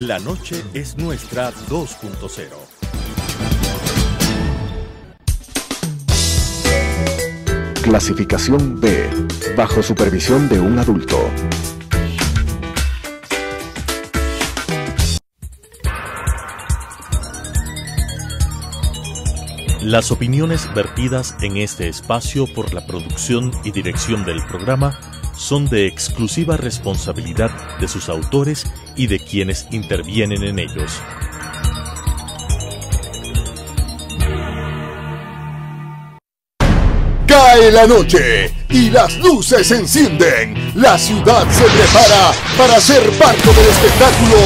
La noche es nuestra 2.0. Clasificación B, bajo supervisión de un adulto. Las opiniones vertidas en este espacio por la producción y dirección del programa son de exclusiva responsabilidad de sus autores y de quienes intervienen en ellos. Cae la noche y las luces encienden. La ciudad se prepara para ser parte del espectáculo.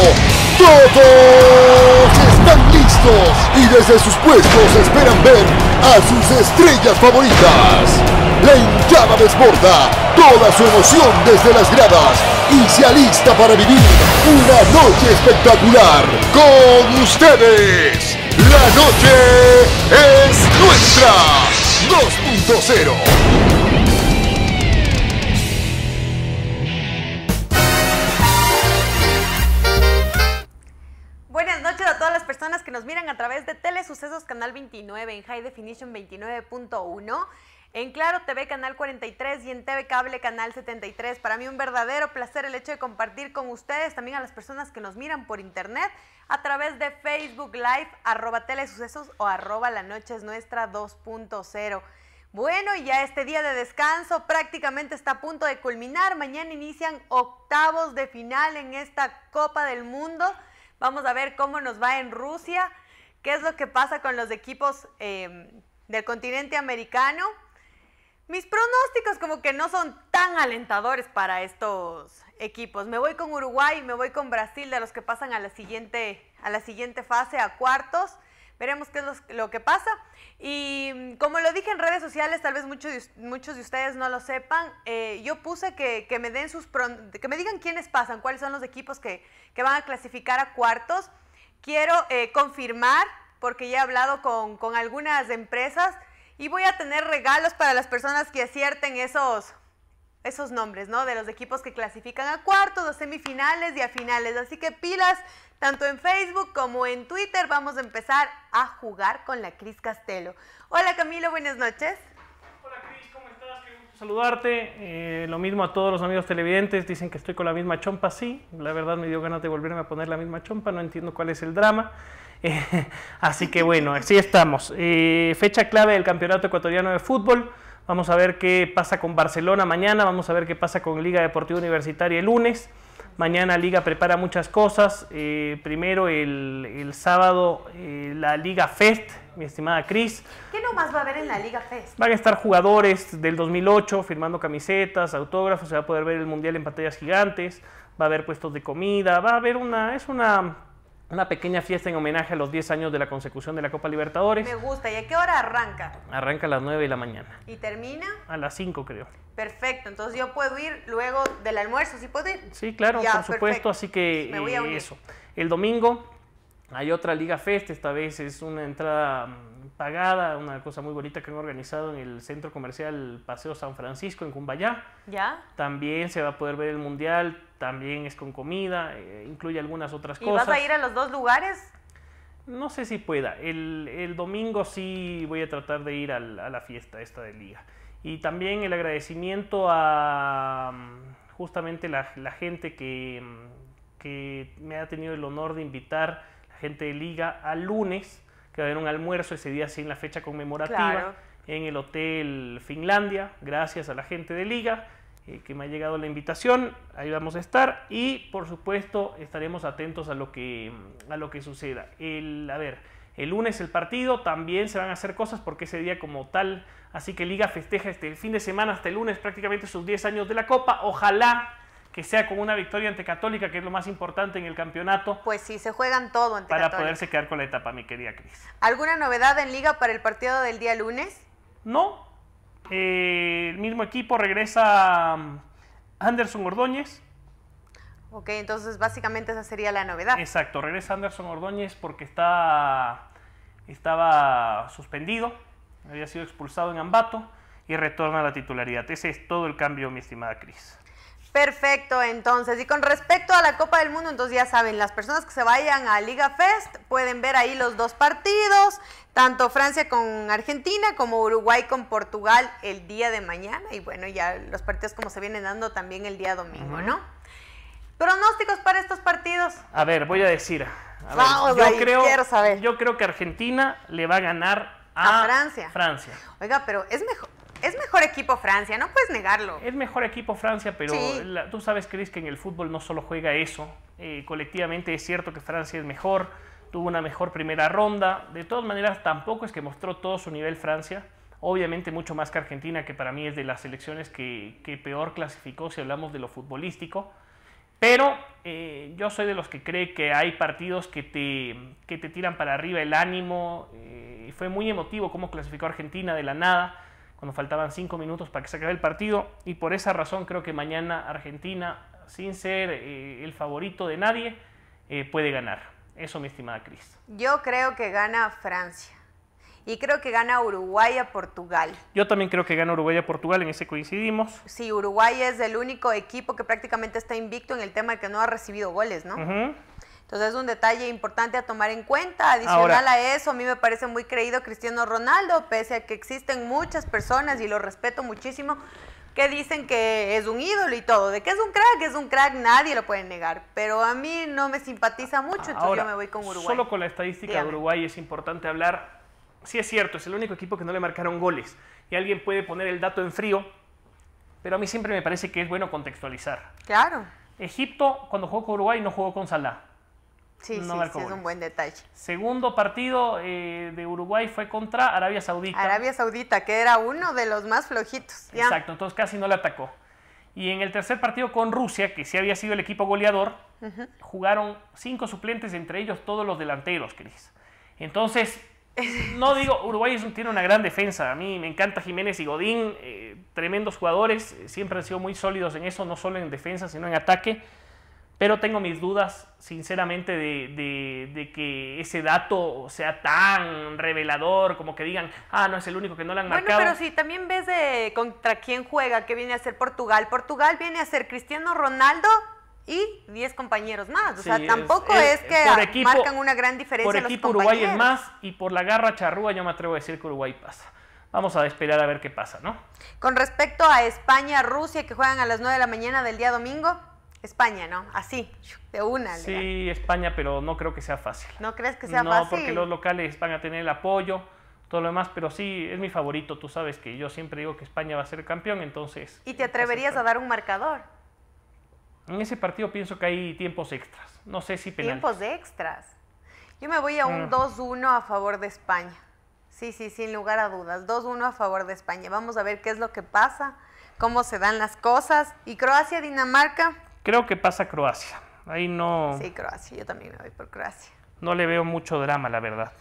Todos están listos y desde sus puestos esperan ver a sus estrellas favoritas la hinchada desborda toda su emoción desde las gradas y se alista para vivir una noche espectacular con ustedes. La noche es nuestra 2.0. Buenas noches a todas las personas que nos miran a través de Telesucesos Canal 29 en High Definition 29.1 en Claro TV Canal 43 y en TV Cable Canal 73. Para mí un verdadero placer el hecho de compartir con ustedes, también a las personas que nos miran por internet, a través de Facebook Live, arroba Telesucesos o arroba La Noche es Nuestra 2.0. Bueno, y ya este día de descanso prácticamente está a punto de culminar. Mañana inician octavos de final en esta Copa del Mundo. Vamos a ver cómo nos va en Rusia, qué es lo que pasa con los equipos eh, del continente americano. Mis pronósticos como que no son tan alentadores para estos equipos. Me voy con Uruguay, me voy con Brasil, de los que pasan a la siguiente, a la siguiente fase, a cuartos. Veremos qué es lo que pasa. Y mm, como lo dije en redes sociales, tal vez muchos de, muchos de ustedes no lo sepan, eh, yo puse que, me den sus que me digan quiénes pasan, cuáles son los equipos que, van a clasificar a cuartos. Quiero eh, confirmar, porque ya he hablado con, con algunas empresas, y voy a tener regalos para las personas que acierten esos, esos nombres, ¿no? De los equipos que clasifican a cuartos, a semifinales y a finales. Así que pilas, tanto en Facebook como en Twitter, vamos a empezar a jugar con la Cris Castelo. Hola Camilo, buenas noches. Hola Cris, ¿cómo estás? Qué gusto saludarte. Eh, lo mismo a todos los amigos televidentes. Dicen que estoy con la misma chompa, sí. La verdad me dio ganas de volverme a poner la misma chompa. No entiendo cuál es el drama. así que bueno, así estamos. Eh, fecha clave del Campeonato Ecuatoriano de Fútbol. Vamos a ver qué pasa con Barcelona mañana, vamos a ver qué pasa con Liga Deportiva Universitaria el lunes. Mañana Liga prepara muchas cosas. Eh, primero el, sábado eh, la Liga Fest, mi estimada Cris. ¿Qué nomás va a haber en la Liga Fest? Van a estar jugadores del 2008 firmando camisetas, autógrafos, se va a poder ver el Mundial en pantallas gigantes, va a haber puestos de comida, va a haber una... Es una una pequeña fiesta en homenaje a los 10 años de la consecución de la Copa Libertadores. Me gusta. ¿Y a qué hora arranca? Arranca a las 9 de la mañana. ¿Y termina? A las 5, creo. Perfecto. Entonces yo puedo ir luego del almuerzo, ¿sí puedo ir? Sí, claro, por supuesto. Así que Me voy a eh, eso. El domingo hay otra Liga Fest, esta vez es una entrada mm, pagada, una cosa muy bonita que han organizado en el centro comercial Paseo San Francisco en Cumbayá. ¿Ya? También se va a poder ver el mundial, también es con comida, eh, incluye algunas otras cosas. ¿Y vas a ir a los dos lugares? No sé si pueda. El, domingo sí voy a tratar de ir a la, fiesta esta de Liga. Y también el agradecimiento a mm, justamente la, gente mm, que me ha tenido el honor de invitar gente de liga al lunes, que va a haber un almuerzo ese día sin la fecha conmemorativa en el Hotel Finlandia, gracias a la gente de liga eh, que me ha llegado la invitación, ahí vamos a estar y por supuesto estaremos atentos a lo que, a lo que suceda. El, a ver, el lunes el partido, también se van a hacer cosas porque ese día como tal, así que Liga festeja este fin de semana hasta el lunes prácticamente sus 10 años de la Copa, ojalá que sea con una victoria ante Católica, que es lo más importante en el campeonato. Pues sí, se juegan todo ante Para poderse quedar con la etapa, mi querida Cris. ¿Alguna novedad en liga para el partido del día lunes? No. Eh, el mismo equipo regresa mm, Anderson Ordóñez. Ok, entonces básicamente esa sería la novedad. Exacto, regresa Anderson Ordóñez porque está, estaba suspendido, había sido expulsado en Ambato y retorna a la titularidad. Ese es todo el cambio, mi estimada Cris. Perfecto, entonces, y con respecto a la Copa del Mundo, entonces ya saben, las personas que se vayan a Liga Fest pueden ver ahí los dos partidos, tanto Francia con Argentina como Uruguay con Portugal el día de mañana, y bueno, ya los partidos como se vienen dando también el día domingo, ¿no? Pronósticos para estos partidos. A ver, voy a decir. A ver, yo creo, Yo creo que Argentina le va a ganar a, Francia. Oiga, pero es mejor. Es mejor equipo Francia, no puedes negarlo. Es mejor equipo Francia, pero tú sabes, Cris, que en el fútbol no solo juega eso. Eh, colectivamente es cierto que Francia es mejor, tuvo una mejor primera ronda. De todas maneras, tampoco es que mostró todo su nivel Francia. Obviamente mucho más que Argentina, que para mí es de las selecciones que, peor clasificó si hablamos de lo futbolístico. Pero eh, yo soy de los que cree que hay partidos que te, que te tiran para arriba el ánimo. Eh, fue muy emotivo cómo clasificó Argentina de la nada cuando faltaban cinco minutos para que se acabe el partido. Y por esa razón creo que mañana Argentina, sin ser eh, el favorito de nadie, eh, puede ganar. Eso, mi estimada Cris. Yo creo que gana Francia. Y creo que gana Uruguay a Portugal. Yo también creo que gana Uruguay a Portugal, en ese coincidimos. Sí, Uruguay es el único equipo que prácticamente está invicto en el tema de que no ha recibido goles, ¿no? Entonces es un detalle importante a tomar en cuenta. Adicional a eso, a mí me parece muy creído Cristiano Ronaldo, pese a que existen muchas personas, y lo respeto muchísimo, que dicen que es un ídolo y todo. De que es un crack, es un crack, nadie lo puede negar. Pero a mí no me simpatiza mucho, entonces yo me voy con Uruguay. Solo con la estadística de Uruguay es importante hablar. Sí es cierto, es el único equipo que no le marcaron goles. Y alguien puede poner el dato en frío, pero a mí siempre me parece que es bueno contextualizar. Claro. Egipto, cuando jugó con Uruguay, no jugó con Salah. Sí, sí, sí, es un buen detalle. Segundo partido eh, de Uruguay fue contra Arabia Saudita. Arabia Saudita, que era uno de los más flojitos. Exacto, entonces casi no le atacó. Y en el tercer partido con Rusia, que sí había sido el equipo goleador, jugaron cinco suplentes, entre ellos todos los delanteros, Cris. Entonces, no digo, Uruguay tiene una gran defensa. A mí me encanta Jiménez y Godín, eh, tremendos jugadores, eh, siempre han sido muy sólidos en eso, no solo en defensa, sino en ataque pero tengo mis dudas, sinceramente, de, que ese dato sea tan revelador, como que digan, ah, no es el único que no lo han marcado. Bueno, pero si también ves de contra quién juega, que viene a ser Portugal. Portugal viene a ser Cristiano Ronaldo y 10 compañeros más. O sea, tampoco es, que marcan una gran diferencia. Por equipo Uruguay es más y por la garra charrúa yo me atrevo a decir que Uruguay pasa vamos a esperar a ver qué pasa, ¿no? Con respecto a España, Rusia, que juegan a las 9 de la mañana del día domingo, España, ¿no? Así, de una. Sí, España, pero no creo que sea fácil. ¿No crees que sea fácil? No, porque los locales van a tener el apoyo, todo lo demás, pero sí, es mi favorito. Tú sabes que yo siempre digo que España va a ser campeón, entonces... ¿Y te atreverías a dar un marcador? En ese partido pienso que hay tiempos extras. No sé si penales. Tiempos extras. Yo me voy a un 2-1 mm. a favor de España. Sí, sí, sin lugar a dudas. 2-1 a favor de España. Vamos a ver qué es lo que pasa, cómo se dan las cosas. Y Croacia, Dinamarca, Creo que pasa Croacia. Ahí no. Sí, Croacia. Yo también me voy por Croacia. No le veo mucho drama, la verdad.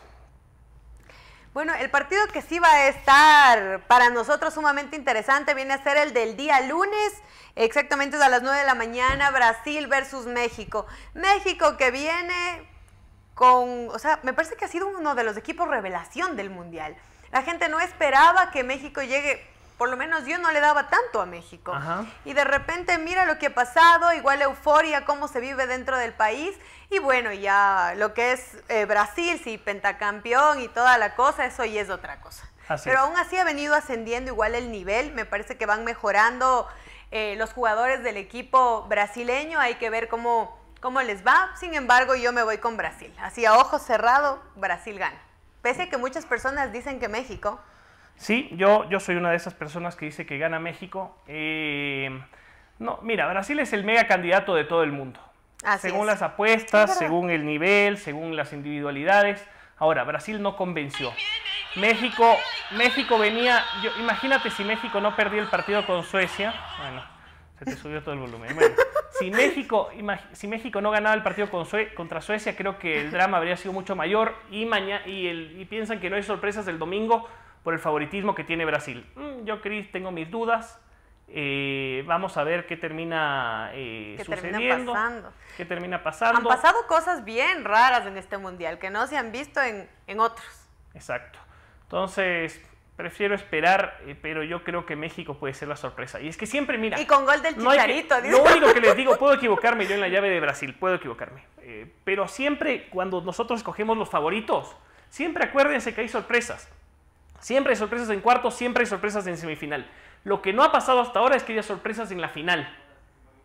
Bueno, el partido que sí va a estar para nosotros sumamente interesante viene a ser el del día lunes, exactamente a las 9 de la mañana, Brasil versus México. México que viene con, o sea, me parece que ha sido uno de los equipos revelación del Mundial. La gente no esperaba que México llegue por lo menos yo no le daba tanto a México. Y de repente mira lo que ha pasado, igual euforia, cómo se vive dentro del país. Y bueno, ya lo que es eh, Brasil, sí, pentacampeón y toda la cosa, eso ya es otra cosa. Pero aún así ha venido ascendiendo igual el nivel, me parece que van mejorando eh, los jugadores del equipo brasileño, hay que ver cómo, les va. Sin embargo, yo me voy con Brasil. Así a ojos cerrados, Brasil gana. Pese a que muchas personas dicen que México Sí, yo, yo soy una de esas personas que dice que gana México. Eh, no, mira, Brasil es el mega candidato de todo el mundo. según las apuestas, según el nivel, según las individualidades. Ahora, Brasil no convenció. México, México venía, yo, imagínate si México no perdía el partido con Suecia. Bueno, se te subió todo el volumen. si, México, si México no ganaba el partido con contra Suecia, creo que el drama habría sido mucho mayor y, y, el, y piensan que no hay sorpresas del domingo por el favoritismo que tiene Brasil. Mm, yo, Cris, tengo mis dudas. Eh, vamos a ver qué termina eh, sucediendo. Termina pasando. ¿Qué termina pasando? Han pasado cosas bien raras en este mundial que no se han visto en, otros. Exacto. Entonces, prefiero esperar, eh, pero yo creo que México puede ser la sorpresa. Y es que siempre, mira. Y con gol del no chicharito, Lo único que les digo, puedo equivocarme yo en la llave de Brasil, puedo equivocarme. Eh, pero siempre, cuando nosotros escogemos los favoritos, siempre acuérdense que hay sorpresas. Siempre hay sorpresas en cuarto siempre hay sorpresas en semifinal. Lo que no ha pasado hasta ahora es que haya sorpresas en la final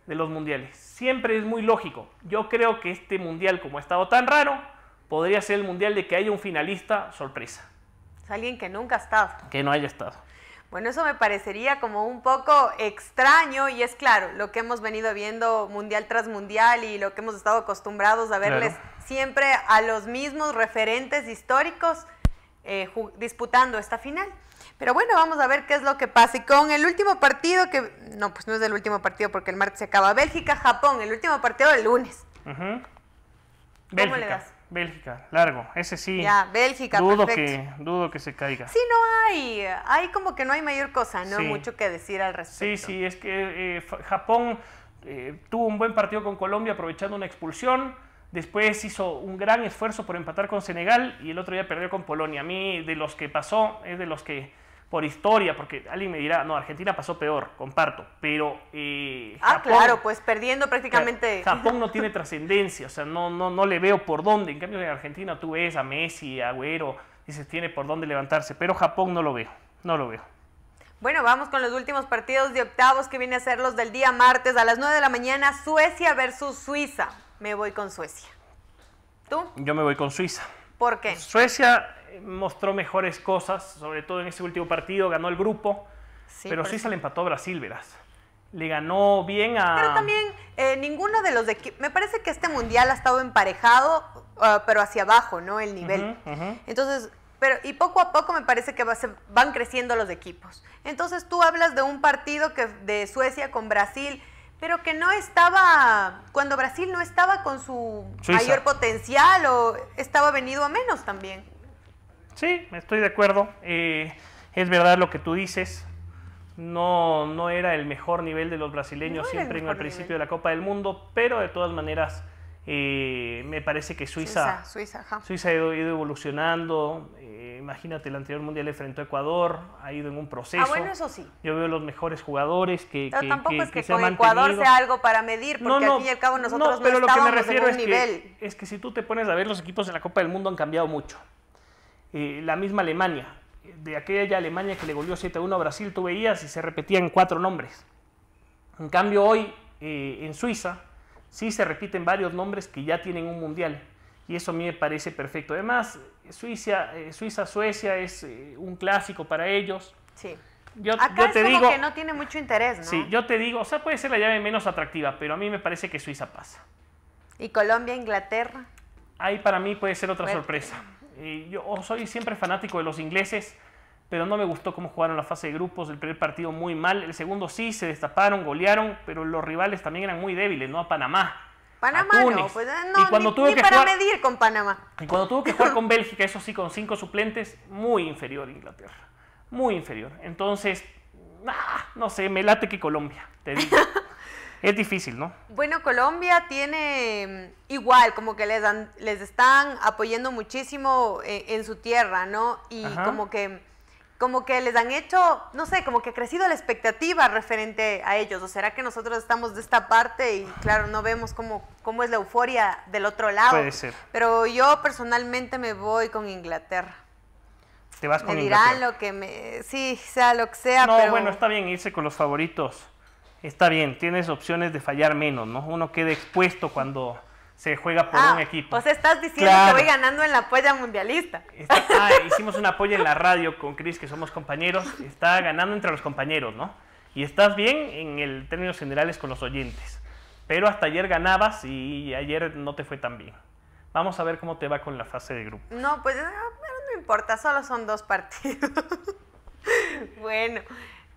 de los mundiales. Siempre es muy lógico. Yo creo que este mundial, como ha estado tan raro, podría ser el mundial de que haya un finalista sorpresa. Es alguien que nunca ha estado. Que no haya estado. Bueno, eso me parecería como un poco extraño y es claro, lo que hemos venido viendo mundial tras mundial y lo que hemos estado acostumbrados a verles siempre a los mismos referentes históricos eh, disputando esta final. Pero bueno, vamos a ver qué es lo que pasa. Y con el último partido, que no, pues no es del último partido porque el martes se acaba. Bélgica-Japón, el último partido del lunes. Bélgica, Bélgica, largo, ese sí. Ya, Bélgica, dudo que Dudo que se caiga. Sí, no hay, hay como que no hay mayor cosa, no hay mucho que decir al respecto. Sí, sí, es que eh, Japón eh, tuvo un buen partido con Colombia aprovechando una expulsión. Después hizo un gran esfuerzo por empatar con Senegal y el otro día perdió con Polonia. A mí, de los que pasó, es de los que, por historia, porque alguien me dirá, no, Argentina pasó peor, comparto, pero. Eh, ah, claro, pues perdiendo prácticamente. Japón no tiene trascendencia, o sea, no, no, no le veo por dónde. En cambio, en Argentina tú ves a Messi, a Agüero, dices, tiene por dónde levantarse, pero Japón no lo veo, no lo veo. Bueno, vamos con los últimos partidos de octavos que viene a ser los del día martes a las 9 de la mañana, Suecia versus Suiza. Me voy con Suecia. ¿Tú? Yo me voy con Suiza. ¿Por qué? Suecia eh, mostró mejores cosas, sobre todo en ese último partido, ganó el grupo, pero Suiza le empató a Brasil, verás. Le ganó bien a... Pero también eh, ninguno de los equipos... Me parece que este mundial ha estado emparejado, eh, pero hacia abajo, ¿no? El nivel. Entonces, pero, y poco a poco me parece que van creciendo los equipos. Entonces tú hablas de un partido que, de Suecia con Brasil pero que no estaba, cuando Brasil no estaba con su mayor potencial o estaba venido a menos también. Sí, estoy de acuerdo. Eh, es verdad lo que tú dices. No, no era el mejor nivel de los brasileños siempre en el principio de la Copa del Mundo, pero de todas maneras eh, me parece que Suiza, Suiza, Suiza, ha ido, evolucionando. Eh, imagínate, el anterior mundial enfrentó a Ecuador, ha ido en un proceso. Ah, bueno, eso sí. Yo veo los mejores jugadores que. Pero tampoco es que, con Ecuador sea algo para medir, porque al fin y al cabo nosotros no, pero lo es nivel. Que, es que si tú te pones a ver, los equipos de la Copa del Mundo han cambiado mucho. Eh, la misma Alemania, de aquella Alemania que le goleó 7-1 a Brasil, tú veías y se repetían cuatro nombres. En cambio, hoy eh, en Suiza sí se repiten varios nombres que ya tienen un mundial y eso a mí me parece perfecto. Además, Suiza, eh, Suiza Suecia es eh, un clásico para ellos. Sí. Yo, Acá es te como digo, que no tiene mucho interés, ¿no? Sí, yo te digo, o sea, puede ser la llave menos atractiva, pero a mí me parece que Suiza pasa. ¿Y Colombia, Inglaterra? Ahí para mí puede ser otra sorpresa. Eh, yo soy siempre fanático de los ingleses, pero no me gustó cómo jugaron la fase de grupos. El primer partido muy mal, el segundo sí, se destaparon, golearon, pero los rivales también eran muy débiles, ¿no? A Panamá Panamá no, pues ah, no, y cuando ni, que para medir con Panamá. Y cuando tuvo que jugar con Bélgica, eso sí, con cinco suplentes, muy inferior Inglaterra. Muy inferior. Entonces, no sé, me late que Colombia, te digo. es difícil, ¿no? Bueno, Colombia tiene mm, igual, como que les, dan, les están apoyando muchísimo eh, en su tierra, ¿no? Y como que como que les han hecho, no sé, como que ha crecido la expectativa referente a ellos. ¿O será que nosotros estamos de esta parte y claro, no vemos cómo, cómo es la euforia del otro lado? Puede ser. Pero yo personalmente me voy con Inglaterra. Te vas con me dirán lo que me... Sí, sea lo que sea. No, bueno, está bien irse con los favoritos. Está bien, tienes opciones de fallar menos, ¿no? Uno queda expuesto cuando se juega por ah, un equipo. O pues sea, estás diciendo que voy ganando en la polla mundialista. Ah, hicimos una polla en la radio con Chris, que somos compañeros. Está ganando entre los compañeros, ¿no? Y estás bien en el términos generales con los oyentes. Pero hasta ayer ganabas y ayer no te fue tan bien. Vamos a ver cómo te va con la fase de grupo. No, pues no, no importa, solo son dos partidos. bueno,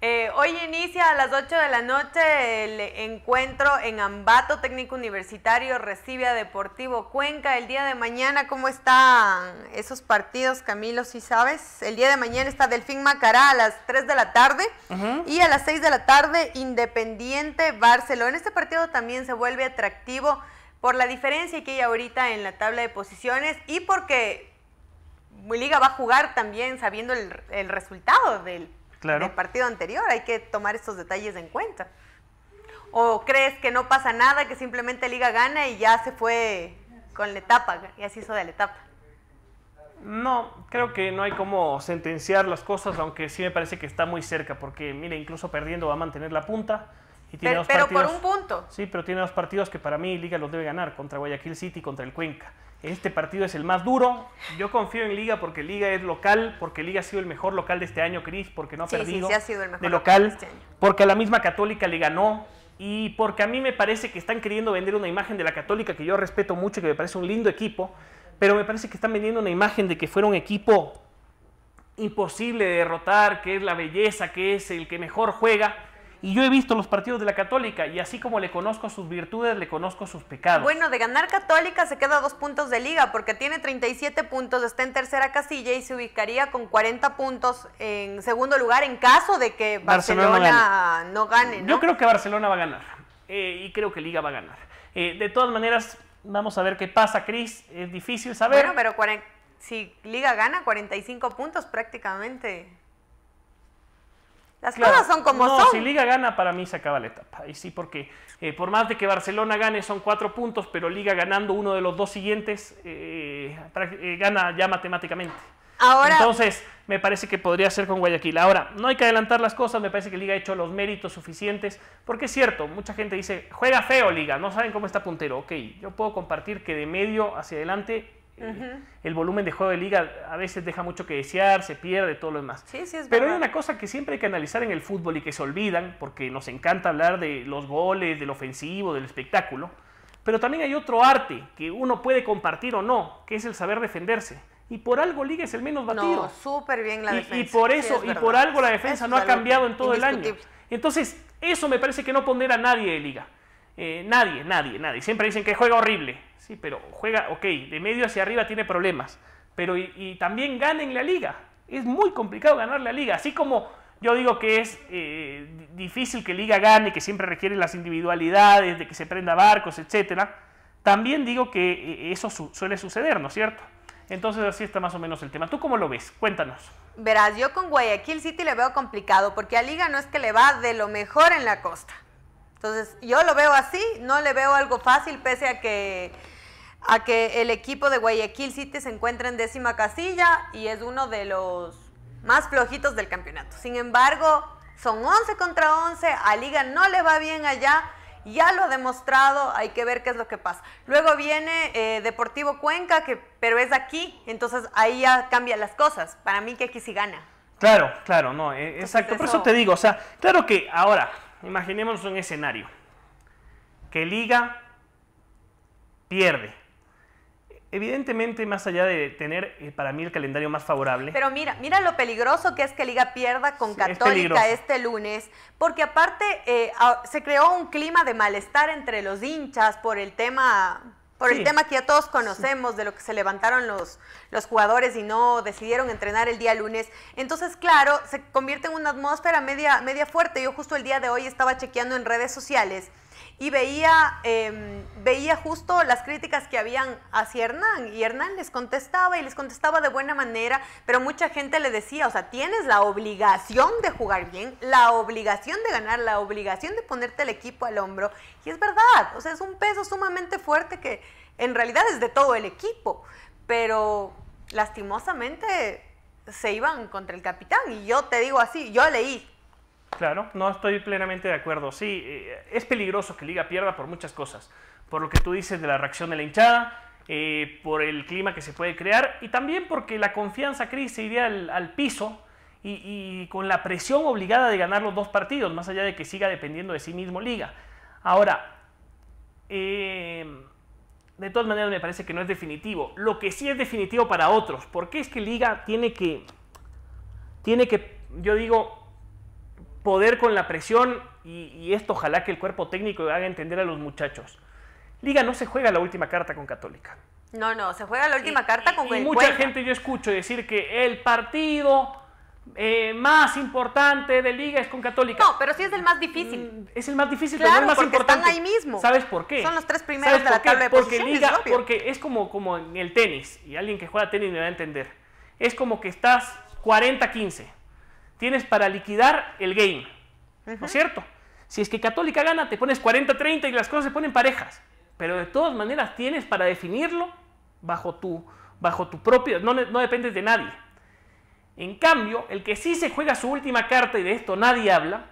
eh, hoy inicia a las 8 de la noche el encuentro en Ambato Técnico Universitario, recibe a Deportivo Cuenca. El día de mañana, ¿cómo están esos partidos, Camilo, si sabes? El día de mañana está Delfín Macará a las 3 de la tarde y a las 6 de la tarde Independiente Barcelona. Este partido también se vuelve atractivo por la diferencia que hay ahorita en la tabla de posiciones y porque Liga va a jugar también sabiendo el resultado del claro. el partido anterior. Hay que tomar estos detalles en cuenta. ¿O crees que no pasa nada, que simplemente Liga gana y ya se fue con la etapa, y así hizo de la etapa? No, creo que no hay como sentenciar las cosas, aunque sí me parece que está muy cerca, porque mire, incluso perdiendo va a mantener la punta. Y pero, por un punto. Sí, pero tiene dos partidos que para mí Liga los debe ganar, contra Guayaquil City y contra el Cuenca. Este partido es el más duro. Yo confío en Liga porque Liga es local, porque Liga ha sido el mejor local de este año, Cris, porque no ha perdido de local, este porque a la misma Católica le ganó y porque a mí me parece que están queriendo vender una imagen de la Católica que yo respeto mucho, que me parece un lindo equipo, pero me parece que están vendiendo una imagen de que fuera un equipo imposible de derrotar, que es la belleza, que es el que mejor juega y yo he visto los partidos de la Católica y así como le conozco sus virtudes, le conozco sus pecados. Bueno, de ganar Católica se queda dos puntos de liga porque tiene 37 puntos, está en tercera casilla y se ubicaría con 40 puntos en segundo lugar en caso de que Barcelona, no gane. Yo creo que Barcelona va a ganar eh, y creo que Liga va a ganar. Eh, de todas maneras, vamos a ver qué pasa, Cris. Es difícil saber. Bueno, pero si Liga gana, 45 puntos prácticamente. Las cosas son como no, Si Liga gana, para mí se acaba la etapa. Y sí, porque eh, por más de que Barcelona gane, son cuatro puntos, pero Liga ganando uno de los dos siguientes, eh, eh, gana ya matemáticamente. Ahora, Entonces, me parece que podría ser con Guayaquil. Ahora, no hay que adelantar las cosas, me parece que Liga ha hecho los méritos suficientes, porque es cierto, mucha gente dice, juega feo Liga, no saben cómo está puntero. Ok, yo puedo compartir que de medio hacia adelante el volumen de juego de liga a veces deja mucho que desear, se pierde, todo lo demás. Pero hay una cosa que siempre hay que analizar en el fútbol y que se olvidan, porque nos encanta hablar de los goles, del ofensivo, del espectáculo. Pero también hay otro arte que uno puede compartir o no, que es el saber defenderse. Y por algo Liga es el menos batido. súper bien la y, Y, por eso, y por algo la defensa no ha cambiado en todo el año. Entonces, eso me parece que no pondera a nadie de Liga. Eh, nadie, nadie, nadie. Siempre dicen que juega horrible. Sí, pero juega, ok, de medio hacia arriba tiene problemas. Pero y, y también en la liga. Es muy complicado ganar la liga. Así como yo digo que es eh, difícil que liga gane, que siempre requieren las individualidades, de que se prenda barcos, etcétera. También digo que eh, eso suele suceder, ¿no es cierto? Entonces así está más o menos el tema. ¿Tú cómo lo ves? Cuéntanos. Verás, yo con Guayaquil City le veo complicado porque a Liga no es que le va de lo mejor en la costa. Entonces yo lo veo así, no le veo algo fácil pese a que a que el equipo de Guayaquil City se encuentra en décima casilla y es uno de los más flojitos del campeonato. Sin embargo, son 11 contra 11, a Liga no le va bien allá, ya lo ha demostrado, hay que ver qué es lo que pasa. Luego viene eh, Deportivo Cuenca, que, pero es aquí, entonces ahí ya cambian las cosas. Para mí que aquí sí gana. Claro, claro, no, eh, exacto. Por eso te digo, o sea, claro que ahora, imaginemos un escenario, que Liga pierde Evidentemente, más allá de tener eh, para mí el calendario más favorable. Pero mira, mira lo peligroso que es que Liga pierda con Católica este lunes, porque aparte eh, se creó un clima de malestar entre los hinchas por el tema, por el tema que ya todos conocemos de lo que se levantaron los, los jugadores y no decidieron entrenar el día lunes. Entonces, claro, se convierte en una atmósfera media, media fuerte. Yo justo el día de hoy estaba chequeando en redes sociales y veía, em, veía justo las críticas que habían hacia Hernán y Hernán les contestaba y les contestaba de buena manera, pero mucha gente le decía, o sea, tienes la obligación de jugar bien, la obligación de ganar, la obligación de ponerte el equipo al hombro y es verdad, o sea, es un peso sumamente fuerte que en realidad es de todo el equipo, pero lastimosamente se iban contra el capitán y yo te digo así, yo leí Claro, no estoy plenamente de acuerdo. Sí, eh, es peligroso que Liga pierda por muchas cosas. Por lo que tú dices de la reacción de la hinchada, eh, por el clima que se puede crear y también porque la confianza, crisis se iría al, piso y, con la presión obligada de ganar los dos partidos, más allá de que siga dependiendo de sí mismo Liga. Ahora, eh, de todas maneras me parece que no es definitivo. Lo que sí es definitivo para otros, porque es que Liga tiene que, tiene que, yo digo, poder con la presión y, esto ojalá que el cuerpo técnico haga entender a los muchachos. Liga no se juega la última carta con Católica. No, no, se juega la última carta con y, Mucha gente yo escucho decir que el partido eh, más importante de Liga es con Católica. No, pero sí es el más difícil. Mm, es el más difícil, el más porque importante. están ahí mismo. ¿Sabes por qué? Son los tres primeros de la tabla de porque Liga, Porque es como, como en el tenis, y alguien que juega tenis me va a entender. Es como que estás 40-15 tienes para liquidar el game, ¿no es cierto? Si es que Católica gana, te pones 40-30 y las cosas se ponen parejas, pero de todas maneras tienes para definirlo bajo tu, bajo tu propio, no, dependes de nadie. En cambio, el que sí se juega su última carta y de esto nadie habla,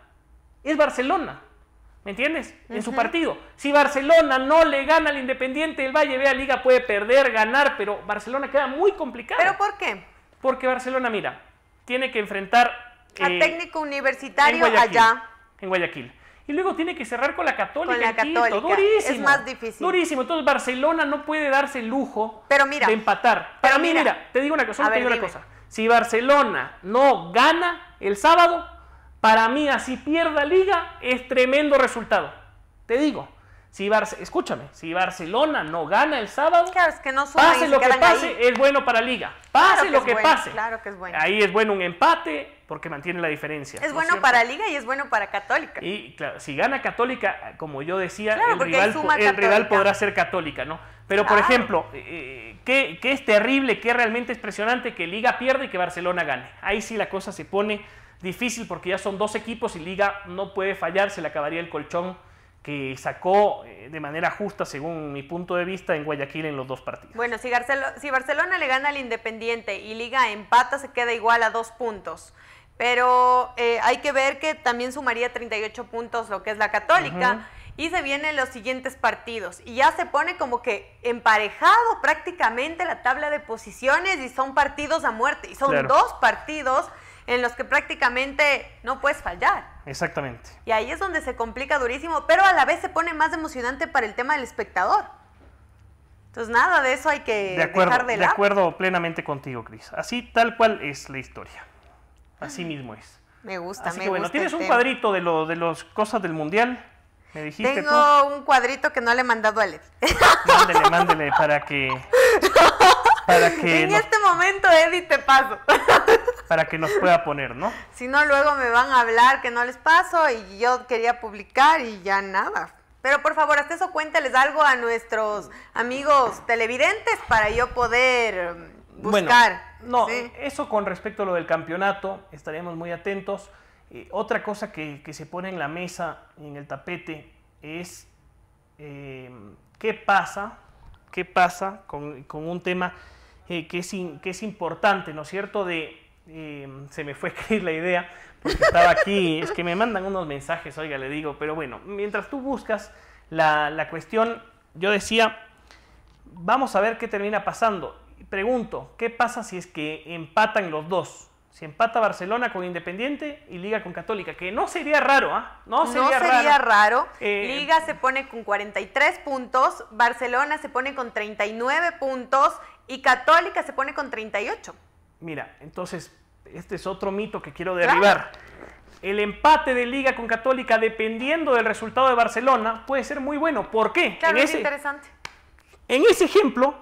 es Barcelona. ¿Me entiendes? En su partido. Si Barcelona no le gana al Independiente el Valle, vea, Liga puede perder, ganar, pero Barcelona queda muy complicado. ¿Pero por qué? Porque Barcelona, mira, tiene que enfrentar a técnico universitario allá. En Guayaquil. Y luego tiene que cerrar con la Católica. durísimo. Es más difícil. Durísimo. Entonces Barcelona no puede darse el lujo pero mira, de empatar. Para mí, mira, te digo una cosa, una cosa. Si Barcelona no gana el sábado, para mí así pierda liga es tremendo resultado. Te digo. Si escúchame, si Barcelona no gana el sábado, pase lo que pase, es bueno para Liga. Pase lo que, pase. Ahí es bueno un empate porque mantiene la diferencia. Es bueno para Liga y es bueno para Católica. Y claro, si gana Católica, como yo decía, el, rival, podrá ser Católica, ¿no? Pero por ejemplo, eh, que ¿qué, es terrible, qué realmente es presionante que Liga pierda y que Barcelona gane. Ahí sí la cosa se pone difícil porque ya son dos equipos y Liga no puede fallar, se le acabaría el colchón que sacó eh, de manera justa, según mi punto de vista, en Guayaquil en los dos partidos. Bueno, si, si Barcelona le gana al Independiente y Liga empata, se queda igual a dos puntos. Pero eh, hay que ver que también sumaría 38 puntos lo que es la Católica. Y se vienen los siguientes partidos. Y ya se pone como que emparejado prácticamente la tabla de posiciones y son partidos a muerte. Y son dos partidos en los que prácticamente no puedes fallar. Exactamente. Y ahí es donde se complica durísimo, pero a la vez se pone más emocionante para el tema del espectador. Entonces nada de eso hay que dejar de, lado. De acuerdo plenamente contigo, Cris. Así tal cual es la historia. Así mismo es. Me gusta, Así que, bueno, tienes un cuadrito de lo de las cosas del mundial. Me dijiste Tengo un cuadrito que no le he mandado a Led. Mándele, mándele para que para que En este momento Eddie te paso. para que nos pueda poner, ¿no? Si no, luego me van a hablar que no les paso y yo quería publicar y ya nada. Pero por favor, hasta eso cuéntales algo a nuestros amigos televidentes para yo poder mm, buscar. no, eso con respecto a lo del campeonato, estaremos muy atentos. Eh, otra cosa que, se pone en la mesa, en el tapete, es eh, qué pasa, qué pasa con, un tema eh, que, es que es importante, ¿no es cierto?, de Mm, se me fue a escribir la idea porque estaba aquí. es que me mandan unos mensajes, oiga, le digo. Pero bueno, mientras tú buscas la, cuestión, yo decía, vamos a ver qué termina pasando. Pregunto, ¿qué pasa si es que empatan los dos? Si empata Barcelona con Independiente y Liga con Católica, que no sería raro, ¿ah? No sería raro. Eh, Liga se pone con 43 puntos, Barcelona se pone con 39 puntos y Católica se pone con 38. Mira, entonces, este es otro mito que quiero derribar. El empate de Liga con Católica, dependiendo del resultado de Barcelona, puede ser muy bueno. ¿Por qué? Claro, en ese, interesante. En ese ejemplo,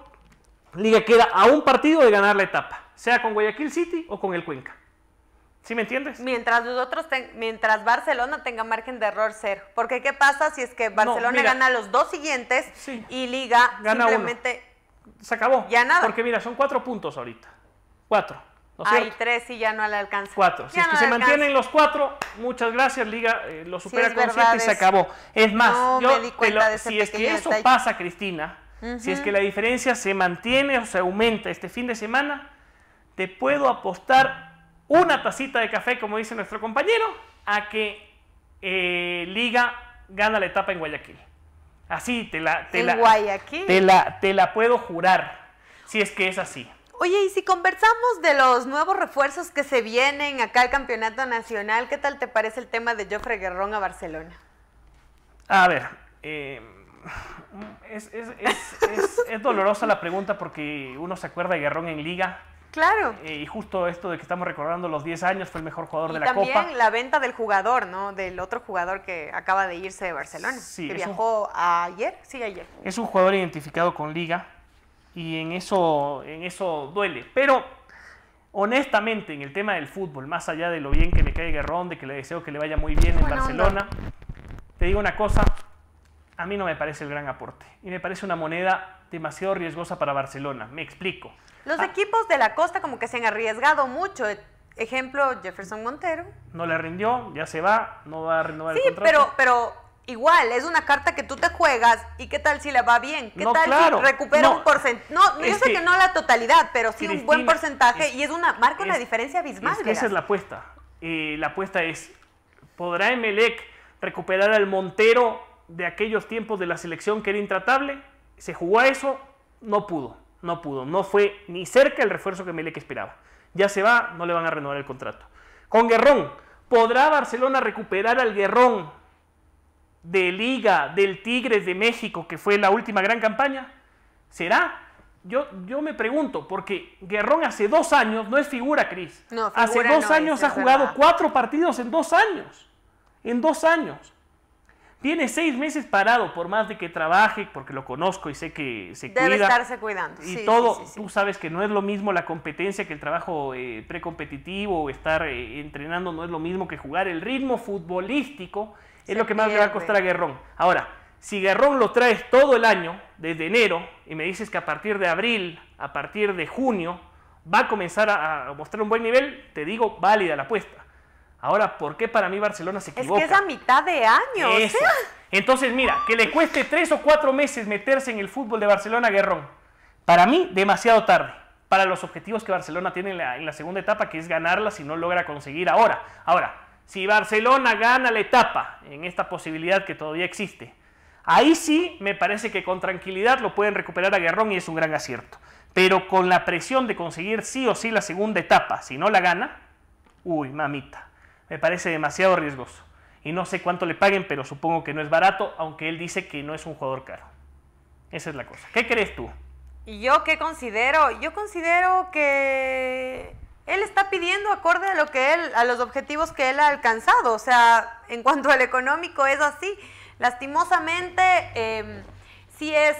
Liga queda a un partido de ganar la etapa, sea con Guayaquil City o con el Cuenca. ¿Sí me entiendes? Mientras mientras Barcelona tenga margen de error cero. Porque ¿qué pasa si es que Barcelona gana los dos siguientes y Liga simplemente se acabó? Ya nada. Porque mira, son cuatro puntos ahorita. Cuatro. Hay tres y ya no le alcanza. Cuatro. si es que se mantienen los cuatro, muchas gracias, Liga eh, lo supera con siete y se acabó. Es más, si es que eso pasa, Cristina, si es que la diferencia se mantiene o se aumenta este fin de semana, te puedo apostar una tacita de café, como dice nuestro compañero, a que eh, Liga gana la etapa en Guayaquil. Así, te la, la, te la puedo jurar, si es que es así. Oye, y si conversamos de los nuevos refuerzos que se vienen acá al Campeonato Nacional, ¿qué tal te parece el tema de Joffre Guerrón a Barcelona? A ver, eh, es, dolorosa la pregunta porque uno se acuerda de Guerrón en Liga. Claro. Eh, y justo esto de que estamos recordando los 10 años, fue el mejor jugador de la Copa. también la venta del jugador, ¿no? Del otro jugador que acaba de irse de Barcelona. Sí, que viajó ayer, sí, ayer. Es un jugador identificado con Liga y en eso, en eso duele. Pero honestamente, en el tema del fútbol, más allá de lo bien que me cae Guerrón, de que le deseo que le vaya muy bien en Barcelona, te digo una cosa, a mí no me parece el gran aporte y me parece una moneda demasiado riesgosa para Barcelona. Me explico. Los ah. equipos de la costa como que se han arriesgado mucho. E-, ejemplo, Jefferson Montero. No le rindió, ya se va, no va a renovar sí, el contrato. Sí, pero, pero Igual, es una carta que tú te juegas y qué tal si le va bien, qué tal si recupera un porcentaje. No, yo sé que, no la totalidad, pero sí un buen porcentaje y es una marca una diferencia abismal. Es esa es la apuesta. la apuesta es, ¿podrá Emelec recuperar al Montero de aquellos tiempos de la selección que era intratable? Se jugó a eso, no pudo, no pudo, no fue ni cerca el refuerzo que Emelec esperaba. Ya se va, no le van a renovar el contrato. Con Guerrón, ¿podrá Barcelona recuperar al Guerrón de Liga, del Tigres de México, que fue la última gran campaña? ¿Será? Yo, yo me pregunto, porque Guerrón hace dos años no es figura, Cris. No, hace dos años ha jugado cuatro partidos en dos años. En dos años. Tiene seis meses parado, por más de que trabaje, porque lo conozco y sé que se cuida. Debe estarse cuidando. Y todo, tú sabes que no es lo mismo la competencia que el trabajo eh, precompetitivo, estar eh, entrenando no es lo mismo que jugar el ritmo futbolístico es lo que más le va a costar a Guerrón. Ahora, si Guerrón lo traes todo el año, desde enero, y me dices que a partir de abril, a partir de junio, va a comenzar a, mostrar un buen nivel, te digo, válida la apuesta. Ahora, ¿por qué para mí Barcelona se equivoca? Es que es a mitad de año. Entonces, mira, que le cueste tres o cuatro meses meterse en el fútbol de Barcelona Guerrón. Para mí, demasiado tarde. Para los objetivos que Barcelona tiene en la segunda etapa, que es ganarla si no logra conseguir ahora. Ahora, si Barcelona gana la etapa en esta posibilidad que todavía existe, ahí sí me parece que con tranquilidad lo pueden recuperar a Guerrón y es un gran acierto. Pero con la presión de conseguir sí o sí la segunda etapa, si no la gana, uy, mamita, me parece demasiado riesgoso. Y no sé cuánto le paguen, pero supongo que no es barato, aunque él dice que no es un jugador caro. Esa es la cosa. ¿Qué crees tú? ¿Y yo qué considero? Yo considero que él está pidiendo acorde a lo que él, a los objetivos que él ha alcanzado. O sea, en cuanto al económico es así. Lastimosamente, em, sí es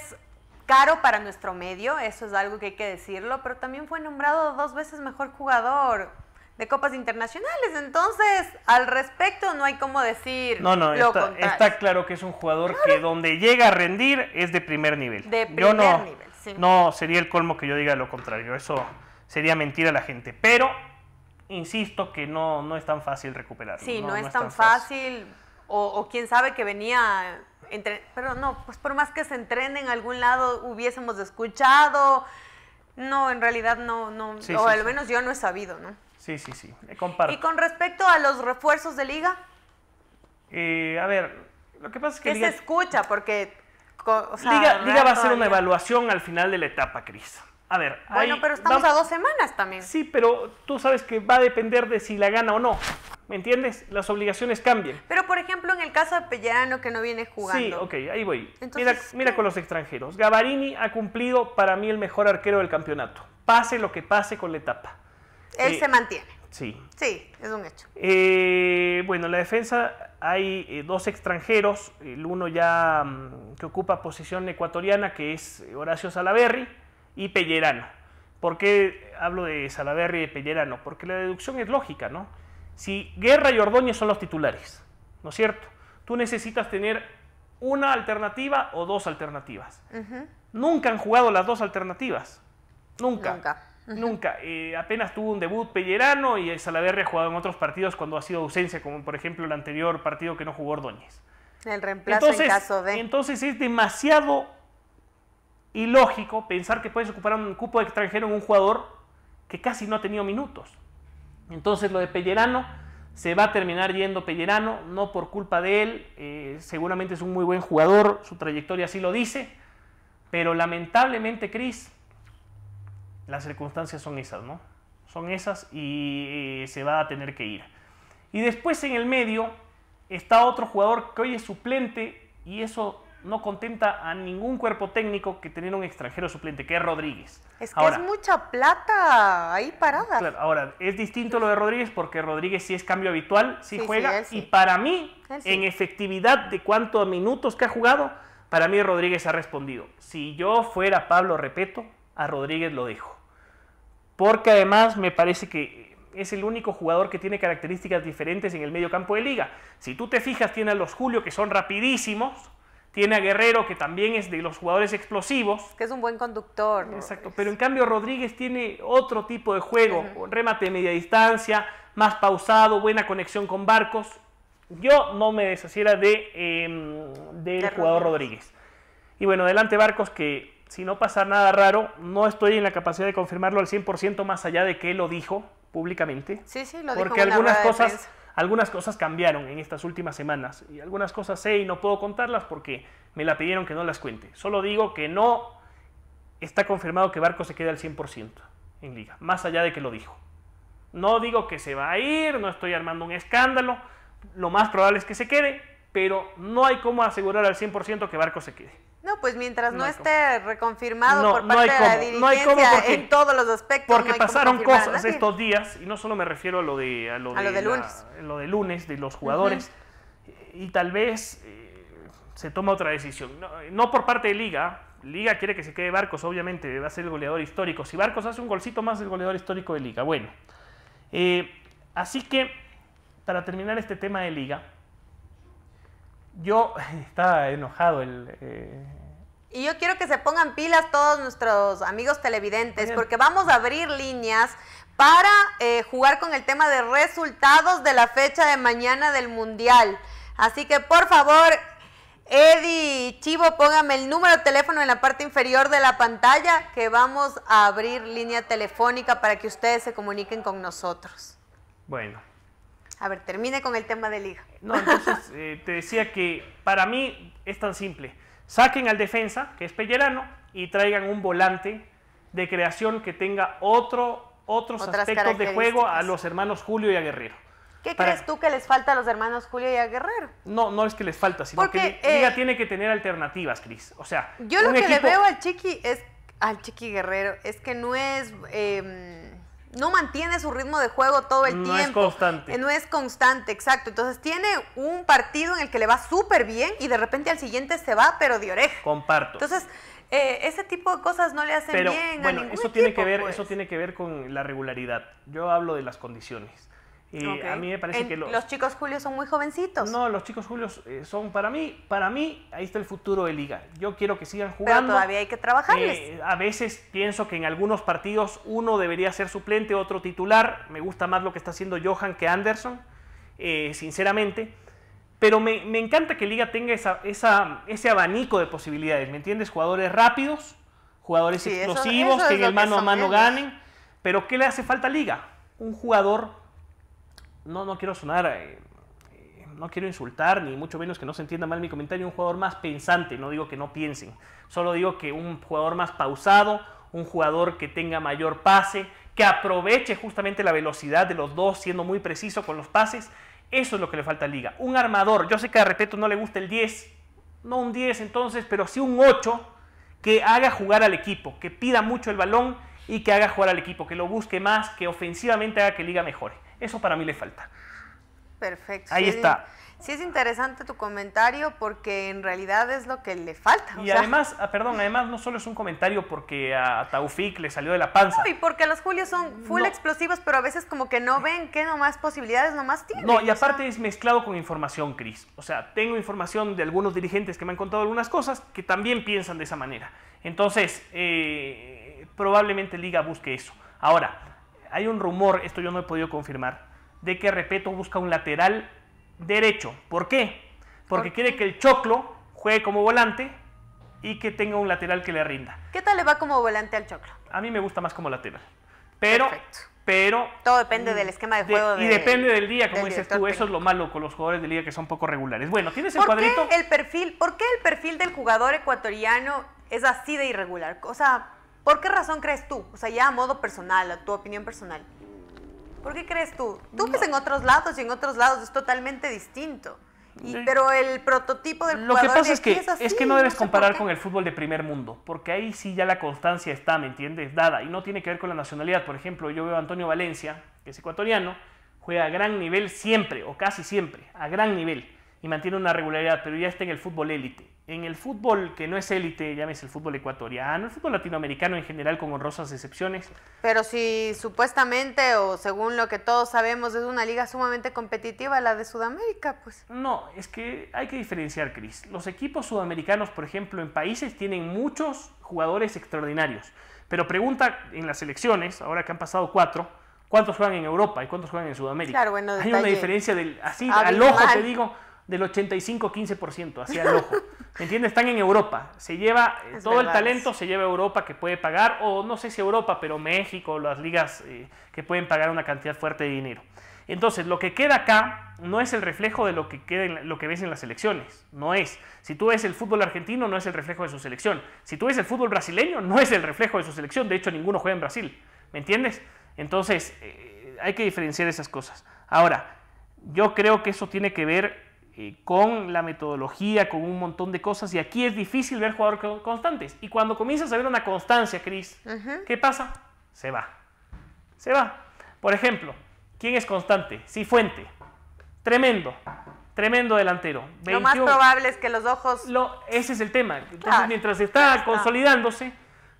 caro para nuestro medio, eso es algo que hay que decirlo, pero también fue nombrado dos veces mejor jugador de copas internacionales. Entonces, al respecto no hay cómo decir. No, no, lo está, está, claro que es un jugador que donde llega a rendir es de primer nivel. De primer no, nivel, sí. No sería el colmo que yo diga lo contrario. Eso sería mentir a la gente. Pero, insisto, que no, no es tan fácil recuperarlo. Sí, no, es, tan, fácil. O, quién sabe que venía entre, pero no, pues por más que se entrene en algún lado hubiésemos escuchado, no, en realidad no, o al menos yo no he sabido, ¿no? Sí, sí, sí, comparto. Y con respecto a los refuerzos de liga, eh, a ver, lo que pasa es que... se escucha? Porque... liga, va a ser una evaluación al final de la etapa, Cris. A ver, bueno, pero estamos a dos semanas también. Sí, pero tú sabes que va a depender de si la gana o no. ¿Me entiendes? Las obligaciones cambian. Pero, por ejemplo, en el caso de Pellerano, que no viene jugando. Sí, ok, ahí voy. mira, mira con los extranjeros. Gavarini ha cumplido para mí el mejor arquero del campeonato. Pase lo que pase con la etapa. Él eh, se mantiene. Sí. Sí, es un hecho. Eh, bueno, en la defensa hay eh, dos extranjeros. El uno ya mm, que ocupa posición ecuatoriana, que es Horacio Salaverri y Pellerano. ¿Por qué hablo de Salaverri y de Pellerano? Porque la deducción es lógica, ¿no? Si Guerra y Ordóñez son los titulares, ¿no es cierto? Tú necesitas tener una alternativa o dos alternativas. Nunca han jugado las dos alternativas. Nunca. Nunca. Nunca. Eh, apenas tuvo un debut Pellerano y Salaverri ha jugado en otros partidos cuando ha sido ausencia, como por ejemplo el anterior partido que no jugó Ordóñez. El reemplazo en caso de. Entonces es demasiado lógico pensar que puedes ocupar un cupo extranjero en un jugador que casi no ha tenido minutos. Entonces lo de Pellerano se va a terminar yendo Pellerano, no por culpa de él, eh, seguramente es un muy buen jugador, su trayectoria así lo dice, pero lamentablemente, Cris, las circunstancias son esas, ¿no? Son esas y eh, se va a tener que ir. Y después en el medio está otro jugador que hoy es suplente y eso no contenta a ningún cuerpo técnico que tener un extranjero suplente, que es Rodríguez. Es que es mucha plata ahí parada. ahora, es distinto lo de Rodríguez porque Rodríguez sí es cambio habitual, sí, juega. Y para mí, en efectividad de cuántos minutos que ha jugado, para mí Rodríguez ha respondido. Si yo fuera Pablo Repeto, a Rodríguez lo dejo. Porque además me parece que es el único jugador que tiene características diferentes en el medio campo de liga. Si tú te fijas, tiene a los Julio que son rapidísimos tiene a Guerrero, que también es de los jugadores explosivos. Que es un buen conductor. Exacto. Pero en cambio Rodríguez tiene otro tipo de juego. Remate de media distancia, más pausado, buena conexión con barcos. Yo no me deshaciera de, em, del jugador Rodríguez. Y bueno, adelante Barcos, que si no pasa nada raro, no estoy en la capacidad de confirmarlo al 100% más allá de que él lo dijo públicamente. Sí, sí, lo Porque dijo algunas cosas... Algunas cosas cambiaron en estas últimas semanas y algunas cosas sé y no puedo contarlas porque me la pidieron que no las cuente. Solo digo que no está confirmado que Barco se quede al 100% en liga, más allá de que lo dijo. No digo que se va a ir, no estoy armando un escándalo, lo más probable es que se quede, pero no hay cómo asegurar al 100% que Barco se quede. No, pues mientras no, esté reconfirmado por parte de la dirigencia no hay porque, en todos los aspectos. Porque pasaron cosas estos días, y no solo me refiero a lo de, a lo, lunes. lo de lunes, de los jugadores, y tal vez eh, se toma otra decisión. No, por parte de Liga, Liga quiere que se quede Barcos, obviamente, va a ser el goleador histórico. Si Barcos hace un golcito más, el goleador histórico de Liga. Bueno, eh, así que para terminar este tema de Liga, yo estaba enojado el... Eh, y yo quiero que se pongan pilas todos nuestros amigos televidentes, porque vamos a abrir líneas para eh, jugar con el tema de resultados de la fecha de mañana del Mundial. Así que por favor, Eddie Chivo, póngame el número de teléfono en la parte inferior de la pantalla que vamos a abrir línea telefónica para que ustedes se comuniquen con nosotros. Bueno, a ver, termine con el tema de liga. No, entonces eh, te decía que para mí es tan simple. Saquen al defensa, que es Pellerano, y traigan un volante de creación que tenga otro, otros aspectos de juego a los hermanos Julio y a Guerrero. ¿Qué crees tú que les falta a los hermanos Julio y a Guerrero? No, no es que les falta, sino que eh, Liga tiene que tener alternativas, Cris. O sea, yo lo que le veo al Chiqui es al Chiqui Guerrero es que no es eh, no mantiene su ritmo de juego todo el tiempo. No es constante. Eh, no es constante, exacto. Entonces tiene un partido en el que le va súper bien y de repente al siguiente se va, pero de oreja. Comparto. Entonces, eh, ese tipo de cosas no le hacen bien a ningún eso tiene que ver, pues. Eso tiene que ver con la regularidad. Yo hablo de las condiciones a mí me parece que los, chicos Julio son muy jovencitos. No, los chicos Julio eh, son para mí, para mí ahí está el futuro de liga. Yo quiero que sigan jugando. Pero todavía hay que trabajarles. Eh, a veces pienso que en algunos partidos uno debería ser suplente, otro titular. Me gusta más lo que está haciendo Johan que Anderson, eh, sinceramente. Pero me, encanta que Liga tenga esa, ese abanico de posibilidades, ¿me entiendes? Jugadores rápidos, jugadores explosivos, que en el mano a mano ganen. Pero ¿qué le hace falta a Liga? Un jugador no, no quiero sonar, eh, eh, no quiero insultar, ni mucho menos que no se entienda mal mi comentario, un jugador más pensante, no digo que no piensen, solo digo que un jugador más pausado, un jugador que tenga mayor pase, que aproveche justamente la velocidad de los dos, siendo muy preciso con los pases, eso es lo que le falta a Liga. Un armador, yo sé que a Repeto no le gusta el 10, no un 10 entonces, pero sí un 8 que haga jugar al equipo, que pida mucho el balón y que haga jugar al equipo, que lo busque más, que ofensivamente haga que Liga mejore. Eso para mí le falta. Perfecto. Ahí está. Sí es interesante tu comentario porque en realidad es lo que le falta. y además, ah, perdón, además no solo es un comentario porque a Taufik le salió de la panza. No, y porque los Julios son full explosivos, pero a veces como que no ven qué nomás posibilidades nomás tienen. No, y aparte es mezclado con información, Cris. O sea, tengo información de algunos dirigentes que me han contado algunas cosas que también piensan de esa manera. Entonces, eh, probablemente Liga busque eso. Ahora, hay un rumor, esto yo no he podido confirmar, de que Repeto busca un lateral derecho. ¿Por qué? Porque quiere que el Choclo juegue como volante y que tenga un lateral que le rinda. ¿Qué tal le va como volante al Choclo? A mí me gusta más como lateral. Pero, pero... Todo depende del esquema de juego. y depende del día, como dices tú. Eso es lo malo con los jugadores de liga que son poco regulares. Bueno, ¿tienes el cuadrito? el perfil, ¿Por qué el perfil del jugador ecuatoriano es así de irregular? O sea, ¿Por qué razón crees tú? O sea, ya a modo personal, a tu opinión personal. ¿Por qué crees tú? Tú ves en otros lados y en otros lados es totalmente distinto. pero el prototipo del Lo que pasa es que, es, que no debes comparar con el fútbol de primer mundo, porque ahí sí ya la constancia está, ¿me entiendes? Dada, y no tiene que ver con la nacionalidad. Por ejemplo, yo veo a Antonio Valencia, que es ecuatoriano, juega a gran nivel siempre, o casi siempre, a gran nivel y mantiene una regularidad, pero ya está en el fútbol élite. En el fútbol que no es élite, llámese el fútbol ecuatoriano, el fútbol latinoamericano en general, con honrosas excepciones. Pero si supuestamente, o según lo que todos sabemos, es una liga sumamente competitiva, la de Sudamérica, pues. No, es que hay que diferenciar, Cris. Los equipos sudamericanos, por ejemplo, en países tienen muchos jugadores extraordinarios. Pero pregunta en las elecciones, ahora que han pasado cuatro, ¿cuántos juegan en Europa y cuántos juegan en Sudamérica? Claro, bueno, Hay una diferencia del, así, al ojo te digo del 85-15% hacia el ojo. ¿Me entiendes? Están en Europa. Se lleva eh, todo el talento, se lleva a Europa que puede pagar, o no sé si Europa, pero México, las ligas eh, que pueden pagar una cantidad fuerte de dinero. Entonces, lo que queda acá no es el reflejo de lo que, queda lo que ves en las elecciones. No es. Si tú ves el fútbol argentino, no es el reflejo de su selección. Si tú ves el fútbol brasileño, no es el reflejo de su selección. De hecho, ninguno juega en Brasil. ¿Me entiendes? Entonces, eh, hay que diferenciar esas cosas. Ahora, yo creo que eso tiene que ver eh, con la metodología, con un montón de cosas, y aquí es difícil ver jugadores constantes. Y cuando comienzas a ver una constancia, Cris, ¿qué pasa? Se va. Se va. Por ejemplo, ¿quién es constante? Fuente, Tremendo. Tremendo delantero. Lo más probable es que los ojos... Lo, ese es el tema. Entonces, ah. mientras está ah. consolidándose,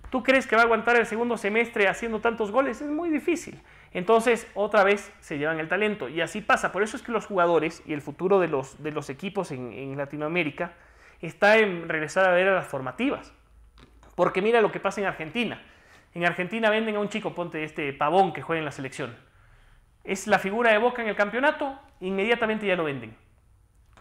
¿tú crees que va a aguantar el segundo semestre haciendo tantos goles? Es muy difícil. Entonces, otra vez se llevan el talento. Y así pasa. Por eso es que los jugadores y el futuro de los, de los equipos en, en Latinoamérica está en regresar a ver a las formativas. Porque mira lo que pasa en Argentina. En Argentina venden a un chico, ponte este pavón que juega en la selección. Es la figura de Boca en el campeonato, inmediatamente ya lo venden.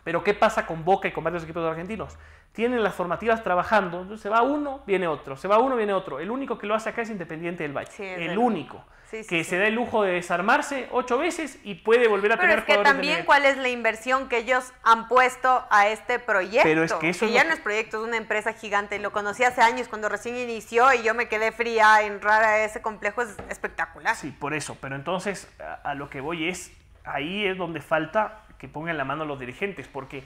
Pero ¿qué pasa con Boca y con varios equipos argentinos? Tienen las formativas trabajando, se va uno, viene otro, se va uno, viene otro. El único que lo hace acá es Independiente del Valle, el único. que se da el lujo de desarmarse ocho veces y puede volver a Pero es que también cuál es la inversión que ellos han puesto a este proyecto. Pero es que ya no es proyecto, es una empresa gigante. Lo conocí hace años cuando recién inició y yo me quedé fría. en a ese complejo es espectacular. Sí, por eso. Pero entonces a lo que voy es, ahí es donde falta que pongan la mano los dirigentes, porque,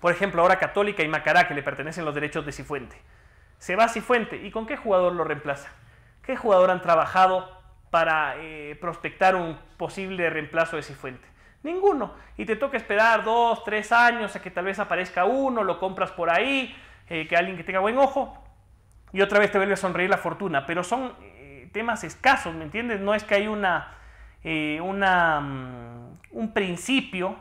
por ejemplo, ahora Católica y Macará, que le pertenecen los derechos de Cifuente. Se va Cifuente, ¿y con qué jugador lo reemplaza? ¿Qué jugador han trabajado para eh, prospectar un posible reemplazo de Cifuente? Ninguno. Y te toca esperar dos, tres años a que tal vez aparezca uno, lo compras por ahí, eh, que alguien que tenga buen ojo, y otra vez te vuelve a sonreír la fortuna. Pero son eh, temas escasos, ¿me entiendes? No es que hay una, mm, un principio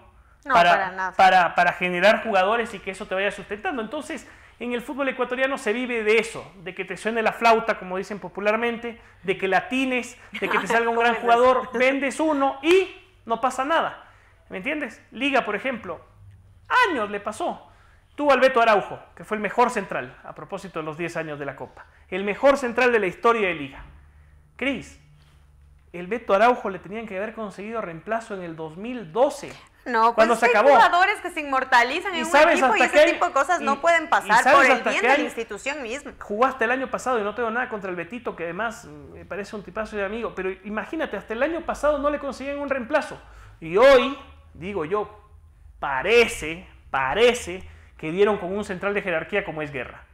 no, para, nada. para, generar jugadores y que eso te vaya sustentando. Entonces, en el fútbol ecuatoriano se vive de eso, de que te suene la flauta, como dicen popularmente, de que latines, de que te salga un gran jugador, vendes uno y no pasa nada. ¿Me entiendes? Liga, por ejemplo, años le pasó. Tuvo al Beto Araujo, que fue el mejor central, a propósito de los 10 años de la Copa, el mejor central de la historia de Liga. Cris, el Beto Araujo le tenían que haber conseguido reemplazo en el 2012. No, pues cuando se hay jugadores que se inmortalizan en un equipo y ese tipo de cosas no pueden pasar por el bien de la institución misma. Jugaste el año pasado y no tengo nada contra el Betito, que además me parece un tipazo de amigo, pero imagínate, hasta el año pasado no le consiguen un reemplazo. Y hoy, digo yo, parece, parece que dieron con un central de jerarquía como es Guerra.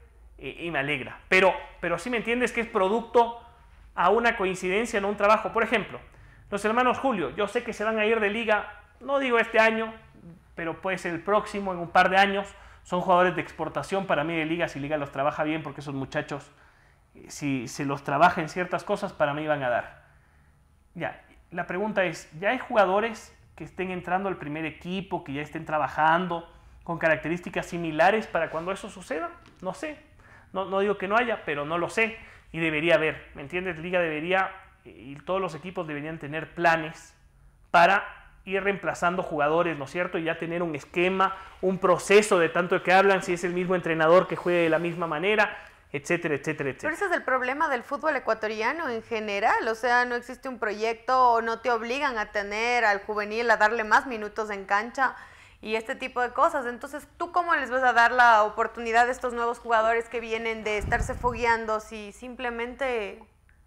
Y, me alegra. Pero, pero sí me entiendes que es producto a una coincidencia, no un trabajo. Por ejemplo, los hermanos Julio, yo sé que se van a ir de liga no digo este año, pero puede ser el próximo, en un par de años. Son jugadores de exportación para mí de liga, si liga los trabaja bien, porque esos muchachos, eh, si se los trabaja en ciertas cosas, para mí van a dar. Ya, la pregunta es, ¿ya hay jugadores que estén entrando al primer equipo, que ya estén trabajando con características similares para cuando eso suceda? No sé. No, no digo que no haya, pero no lo sé. Y debería haber, ¿me entiendes? Liga debería, y todos los equipos deberían tener planes para ir reemplazando jugadores, ¿no es cierto? Y ya tener un esquema, un proceso de tanto que hablan, si es el mismo entrenador que juegue de la misma manera, etcétera, etcétera, etcétera. Pero ese es el problema del fútbol ecuatoriano en general, o sea, no existe un proyecto o no te obligan a tener al juvenil a darle más minutos en cancha y este tipo de cosas. Entonces, ¿tú cómo les vas a dar la oportunidad a estos nuevos jugadores que vienen de estarse fogueando si simplemente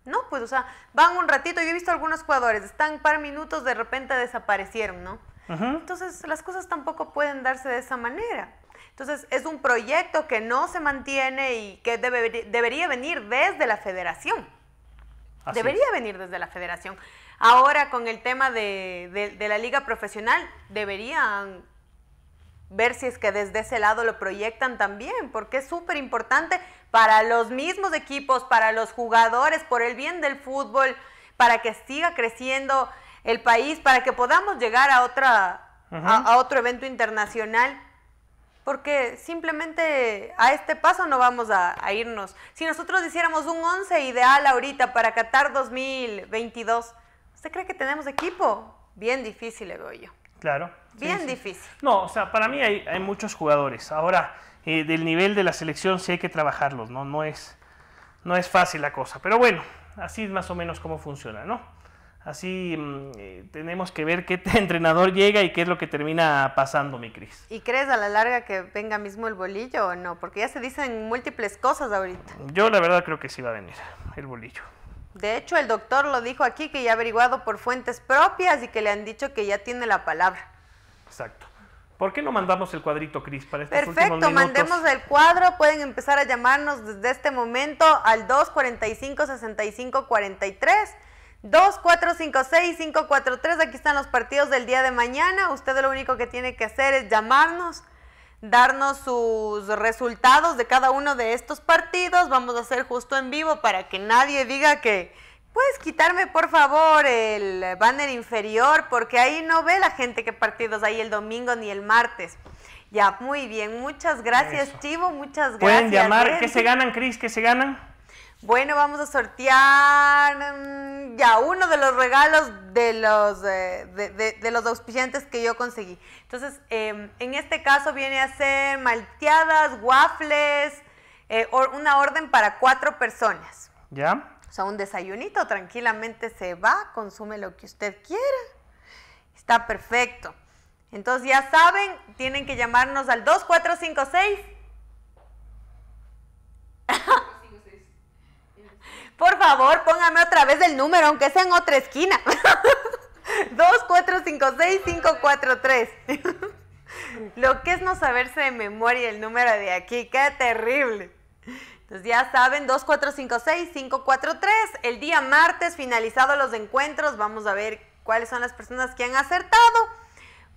no, pues, o sea, van un ratito. Yo he visto algunos jugadores, están par minutos, de repente desaparecieron, ¿no? Entonces, las cosas tampoco pueden darse de esa manera. Entonces, es un proyecto que no se mantiene y que debería venir desde la federación. debería venir desde la federación. Ahora, con el tema de la liga profesional, deberían ver si es que desde ese lado lo proyectan también, porque es súper importante para los mismos equipos, para los jugadores, por el bien del fútbol, para que siga creciendo el país, para que podamos llegar a, otra, a, otro evento internacional porque simplemente a este paso no vamos a, irnos. Si nosotros hiciéramos un 11 ideal ahorita para Qatar 2022, ¿usted cree que tenemos equipo? Bien difícil, le veo yo. Claro. Bien difícil. No, o sea, para mí hay, muchos jugadores. Ahora, eh, del nivel de la selección sí hay que trabajarlos, ¿no? No es, no es fácil la cosa. Pero bueno, así es más o menos cómo funciona, ¿no? Así mm, eh, tenemos que ver qué entrenador llega y qué es lo que termina pasando, mi Cris. ¿Y crees a la larga que venga mismo el bolillo o no? Porque ya se dicen múltiples cosas ahorita. Yo la verdad creo que sí va a venir el bolillo. De hecho, el doctor lo dijo aquí que ya ha averiguado por fuentes propias y que le han dicho que ya tiene la palabra. Exacto. ¿Por qué no mandamos el cuadrito, Cris, para estos Perfecto, mandemos el cuadro. Pueden empezar a llamarnos desde este momento al 245-6543. 2456-543. Aquí están los partidos del día de mañana. Usted lo único que tiene que hacer es llamarnos darnos sus resultados de cada uno de estos partidos. Vamos a hacer justo en vivo para que nadie diga que, puedes quitarme por favor el banner inferior porque ahí no ve la gente qué partidos hay el domingo ni el martes. Ya, muy bien. Muchas gracias, Chivo. Muchas gracias. Pueden llamar. ¿Qué se ganan, Cris? ¿Qué se ganan? Bueno, vamos a sortear mm, ya uno de los regalos de los, eh, de, de, auspiciantes que yo conseguí. Entonces, em, en este caso viene a ser malteadas, waffles, eh, una orden para cuatro personas. ¿Ya? O sea, un desayunito tranquilamente se va, consume lo que usted quiera. Está perfecto. Entonces, ya saben, tienen que llamarnos al 2456. Por favor, póngame otra vez el número, aunque sea en otra esquina. 2456-543. Lo que es no saberse de memoria el número de aquí, qué terrible. Entonces ya saben, 2456-543. El día martes, finalizados los encuentros, vamos a ver cuáles son las personas que han acertado.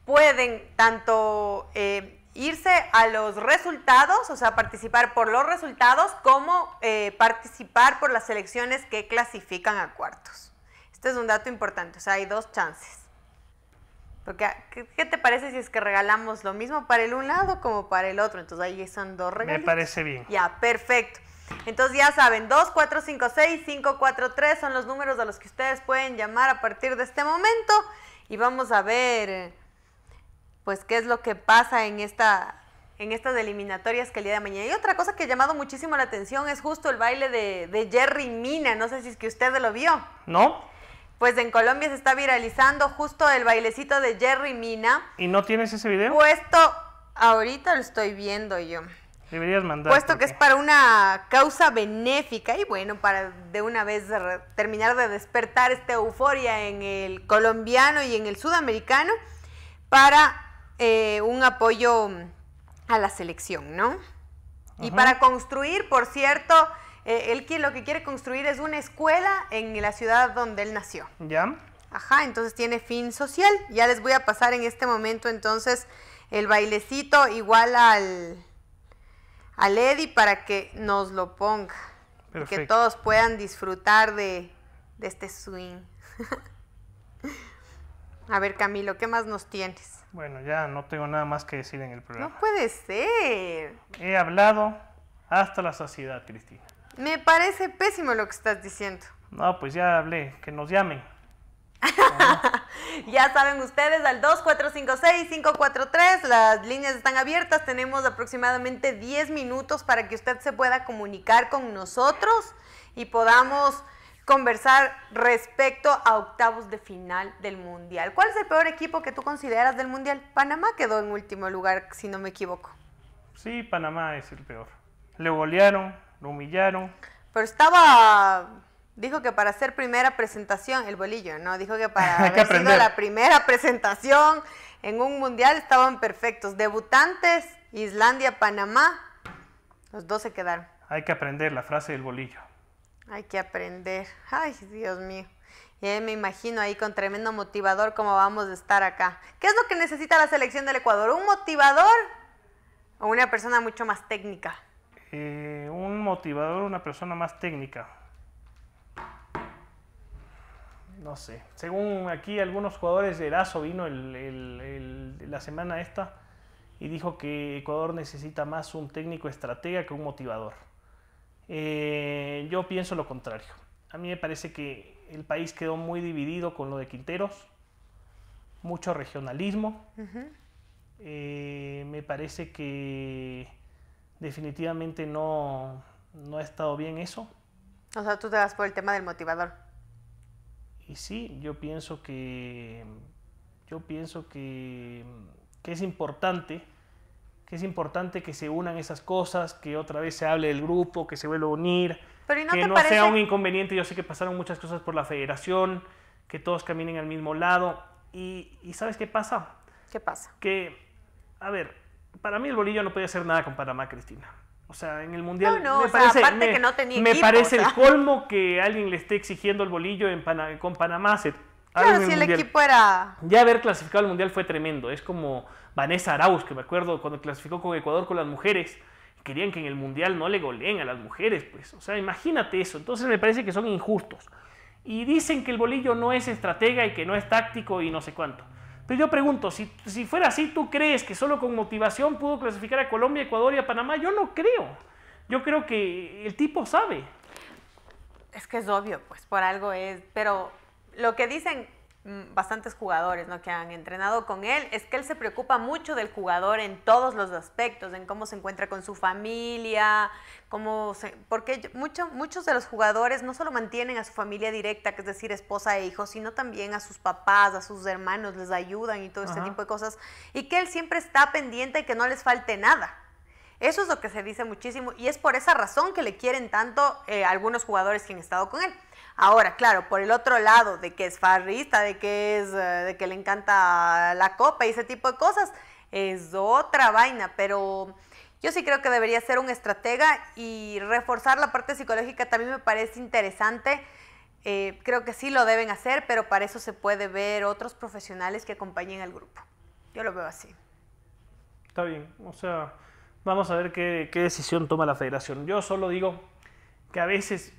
Pueden tanto eh, irse a los resultados, o sea, participar por los resultados, como eh, participar por las selecciones que clasifican a cuartos. Este es un dato importante, o sea, hay dos chances. Porque, ah, ¿qué te parece si es que regalamos lo mismo para el un lado como para el otro? Entonces ahí son dos regalos. Me parece bien. Ya, perfecto. Entonces ya saben, 2456-543 son los números a los que ustedes pueden llamar a partir de este momento. Y vamos a ver eh, pues qué es lo que pasa en esta en estas eliminatorias que el día de mañana. Y otra cosa que ha llamado muchísimo la atención es justo el baile de, Jerry Mina. No sé si es que usted lo vio. No. Pues en Colombia se está viralizando justo el bailecito de Jerry Mina. ¿Y no tienes ese video? Puesto, ahorita lo estoy viendo yo. Deberías mandar. Puesto que es para una causa benéfica y bueno, para de una vez terminar de despertar esta euforia en el colombiano y en el sudamericano para eh, un apoyo mm, a la selección, ¿no? Y para construir, por cierto, eh, él lo que quiere construir es una escuela en la ciudad donde él nació. ¿Ya? Ajá, entonces tiene fin social. Ya les voy a pasar en este momento entonces el bailecito igual al, al Eddie para que nos lo ponga. Que todos puedan disfrutar de, de este swing. a ver, Camilo, ¿qué más nos tienes? Bueno, ya no tengo nada más que decir en el programa. No puede ser. He hablado hasta la saciedad, Cristina. Me parece pésimo lo que estás diciendo. No, pues ya hablé, que nos llamen. ya saben ustedes, al 2456-543, las líneas están abiertas, tenemos aproximadamente 10 minutos para que usted se pueda comunicar con nosotros y podamos conversar respecto a octavos de final del Mundial. ¿Cuál es el peor equipo que tú consideras del Mundial? Panamá quedó en último lugar, si no me equivoco. Sí, Panamá es el peor. Le golearon, lo humillaron. Pero estaba... Dijo que para hacer primera presentación, el bolillo, ¿no? Dijo que para haber sido la primera presentación en un mundial estaban perfectos. Debutantes, Islandia, Panamá, los dos se quedaron. Hay que aprender la frase del bolillo. Hay que aprender. Ay, Dios mío. Y me imagino ahí con tremendo motivador cómo vamos a estar acá. ¿Qué es lo que necesita la selección del Ecuador? ¿Un motivador o una persona mucho más técnica? Eh, un motivador, una persona más técnica. No sé. Según aquí algunos jugadores de Eraso vino la semana esta y dijo que Ecuador necesita más un técnico estratega que un motivador. Eh, yo pienso lo contrario. A mí me parece que el país quedó muy dividido con lo de Quinteros, mucho regionalismo. Eh, me parece que definitivamente no, ha estado bien eso. O sea, tú te vas por el tema del motivador. Y sí, yo pienso que yo pienso que, que es importante que es importante que se unan esas cosas, que otra vez se hable del grupo, que se vuelva a unir, Pero no que no sea un inconveniente. Yo sé que pasaron muchas cosas por la federación, que todos caminen al mismo lado. Y, ¿sabes qué pasa? ¿Qué pasa? Que, a ver, para mí el bolillo no podía hacer nada con Panamá, Cristina. O sea, en el Mundial no, no, me aparte que no tenía me parece el colmo que alguien le esté exigiendo el bolillo con Panamá. claro, si el, el equipo era... Ya haber clasificado al Mundial fue tremendo. Es como Vanessa Arauz, que me acuerdo cuando clasificó con Ecuador con las mujeres, querían que en el Mundial no le goleen a las mujeres, pues, o sea, imagínate eso, entonces me parece que son injustos. Y dicen que el bolillo no es estratega y que no es táctico y no sé cuánto. Pero yo pregunto, si, si fuera así, ¿tú crees que solo con motivación pudo clasificar a Colombia, Ecuador y a Panamá? Yo no creo. Yo creo que el tipo sabe. Es que es obvio, pues por algo es, pero lo que dicen Mm, bastantes jugadores ¿no? que han entrenado con él, es que él se preocupa mucho del jugador en todos los aspectos, en cómo se encuentra con su familia, cómo porque muchos, muchos de los jugadores no solo mantienen a su familia directa, que es decir, esposa e hijos, sino también a sus papás, a sus hermanos, les ayudan y todo este tipo de cosas, y que él siempre está pendiente y que no les falte nada. Eso es lo que se dice muchísimo y es por esa razón que le quieren tanto eh, algunos jugadores que han estado con él. Ahora, claro, por el otro lado, de que es farrista, de que es, eh, de que le encanta la copa y ese tipo de cosas, es otra vaina, pero yo sí creo que debería ser un estratega y reforzar la parte psicológica también me parece interesante. Eh, creo que sí lo deben hacer, pero para eso se puede ver otros profesionales que acompañen al grupo. Yo lo veo así. Está bien, o sea, vamos a ver qué decisión toma la federación. Yo solo digo que a veces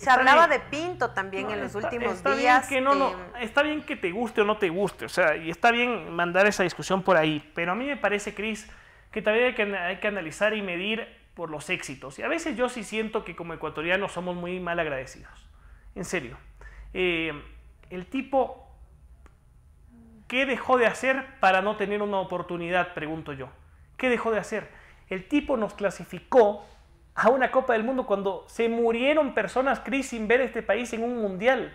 se hablaba de Pinto también en los últimos días. que no, está bien que te guste o no te guste, o sea, y está bien mandar esa discusión por ahí, pero a mí me parece, Cris, que también hay que, hay que analizar y medir por los éxitos. Y a veces yo sí siento que como ecuatorianos somos muy mal agradecidos, en serio. Eh, el tipo, ¿qué dejó de hacer para no tener una oportunidad? Pregunto yo. ¿Qué dejó de hacer? El tipo nos clasificó a una Copa del Mundo cuando se murieron personas, Cris, sin ver este país en un mundial.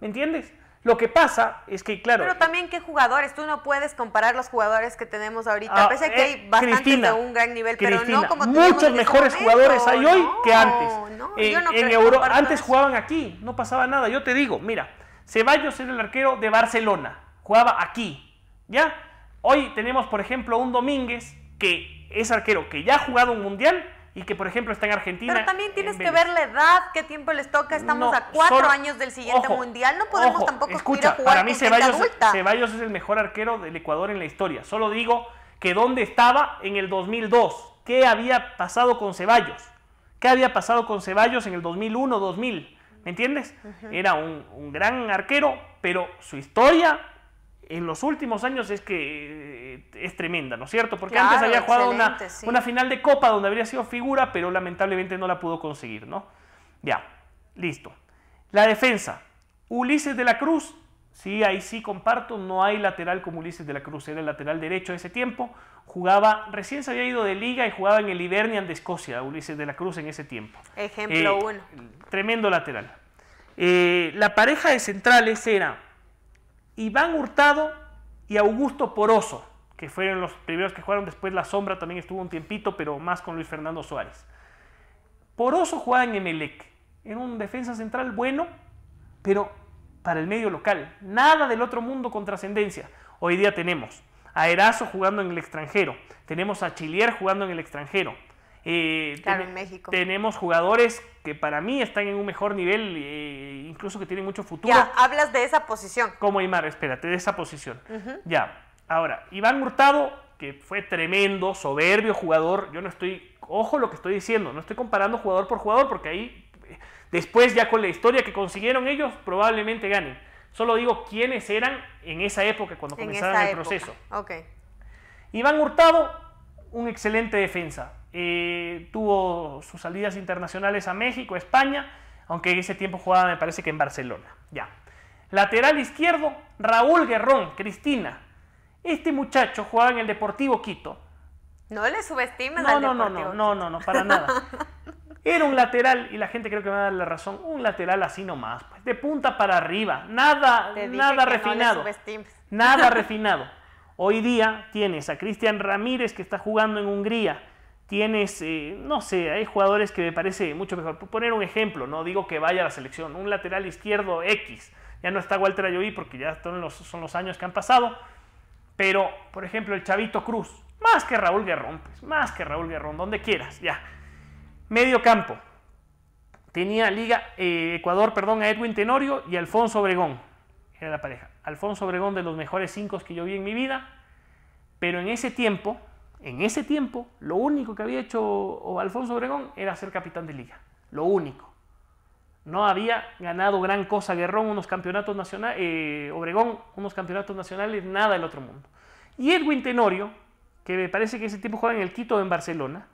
¿Me entiendes? Lo que pasa es que, claro. Pero también, ¿qué jugadores? Tú no puedes comparar los jugadores que tenemos ahorita. Ah, Pese a que hay eh, bastantes de un gran nivel, pero no como Muchos este mejores jugadores hay hoy que antes. No, no en antes jugaban aquí, no pasaba nada. Yo te digo, mira, Ceballos era el arquero de Barcelona, jugaba aquí, ¿ya? Hoy tenemos, por ejemplo, un Domínguez que es arquero que ya ha jugado un mundial y que, por ejemplo, está en Argentina. Pero también tienes que ver la edad, qué tiempo les toca. Estamos a cuatro años del siguiente mundial. No podemos tampoco escuchar a jugar para mí Ceballos, es el mejor arquero del Ecuador en la historia. Solo digo que dónde estaba en el 2002. ¿Qué había pasado con Ceballos? ¿Qué había pasado con Ceballos en el 2001, 2000? ¿Me entiendes? Era un gran arquero, pero su historia en los últimos años es que eh, es tremenda, ¿no es cierto? Porque antes había jugado una, final de Copa donde habría sido figura, pero lamentablemente no la pudo conseguir, ¿no? Ya, listo. La defensa. Ulises de la Cruz, sí, ahí sí comparto, no hay lateral como Ulises de la Cruz, era el lateral derecho de ese tiempo, jugaba, recién se había ido de liga y jugaba en el Hibernian de Escocia, Ulises de la Cruz en ese tiempo. Ejemplo eh, uno. Tremendo lateral. Eh, la pareja de centrales era Iván Hurtado y Augusto Poroso, que fueron los primeros que jugaron. Después La Sombra también estuvo un tiempito, pero más con Luis Fernando Suárez. Poroso jugaba en Emelec. en un defensa central bueno, pero para el medio local. Nada del otro mundo con trascendencia. Hoy día tenemos a Erazo jugando en el extranjero. Tenemos a Chilier jugando en el extranjero. Tenemos jugadores que para mí están en un mejor nivel, eh, incluso que tienen mucho futuro. Ya, hablas de esa posición. Como Imar, espérate, de esa posición. Ya. Ahora, Iván Hurtado, que fue tremendo, soberbio jugador. Yo no estoy, ojo lo que estoy diciendo, no estoy comparando jugador por jugador, porque ahí, eh, después ya con la historia que consiguieron ellos, probablemente ganen. Solo digo quiénes eran en esa época cuando comenzaron el proceso. Iván Hurtado, un excelente defensa eh, tuvo sus salidas internacionales a México, España, aunque en ese tiempo jugaba me parece que en Barcelona. Ya. Lateral izquierdo, Raúl Guerrón, Cristina. Este muchacho jugaba en el Deportivo Quito. No le subestimes no, al no, no, no, no, no, no, para nada. Era un lateral, y la gente creo que me va a dar la razón, un lateral así nomás, pues, de punta para arriba, nada, nada refinado. nada refinado. Hoy día tienes a Cristian Ramírez que está jugando en Hungría, tienes, eh, no sé, hay jugadores que me parece mucho mejor. poner un ejemplo, no digo que vaya a la selección, un lateral izquierdo X. Ya no está Walter Ayoví porque ya son los, años que han pasado. Pero, por ejemplo, el Chavito Cruz, más que Raúl Guerrón, pues, más que Raúl Guerrón, donde quieras, ya. Medio campo. Tenía Liga eh, Ecuador, perdón, a Edwin Tenorio y Alfonso Obregón. Era la pareja. Alfonso Obregón de los mejores cinco que yo vi en mi vida. Pero en ese tiempo, en ese tiempo, lo único que había hecho Alfonso Obregón era ser capitán de liga. Lo único. No había ganado gran cosa Guerrón, unos campeonatos nacionales, eh, Obregón, unos campeonatos nacionales, nada del otro mundo. Y Edwin Tenorio, que me parece que ese tiempo juega en el Quito en Barcelona,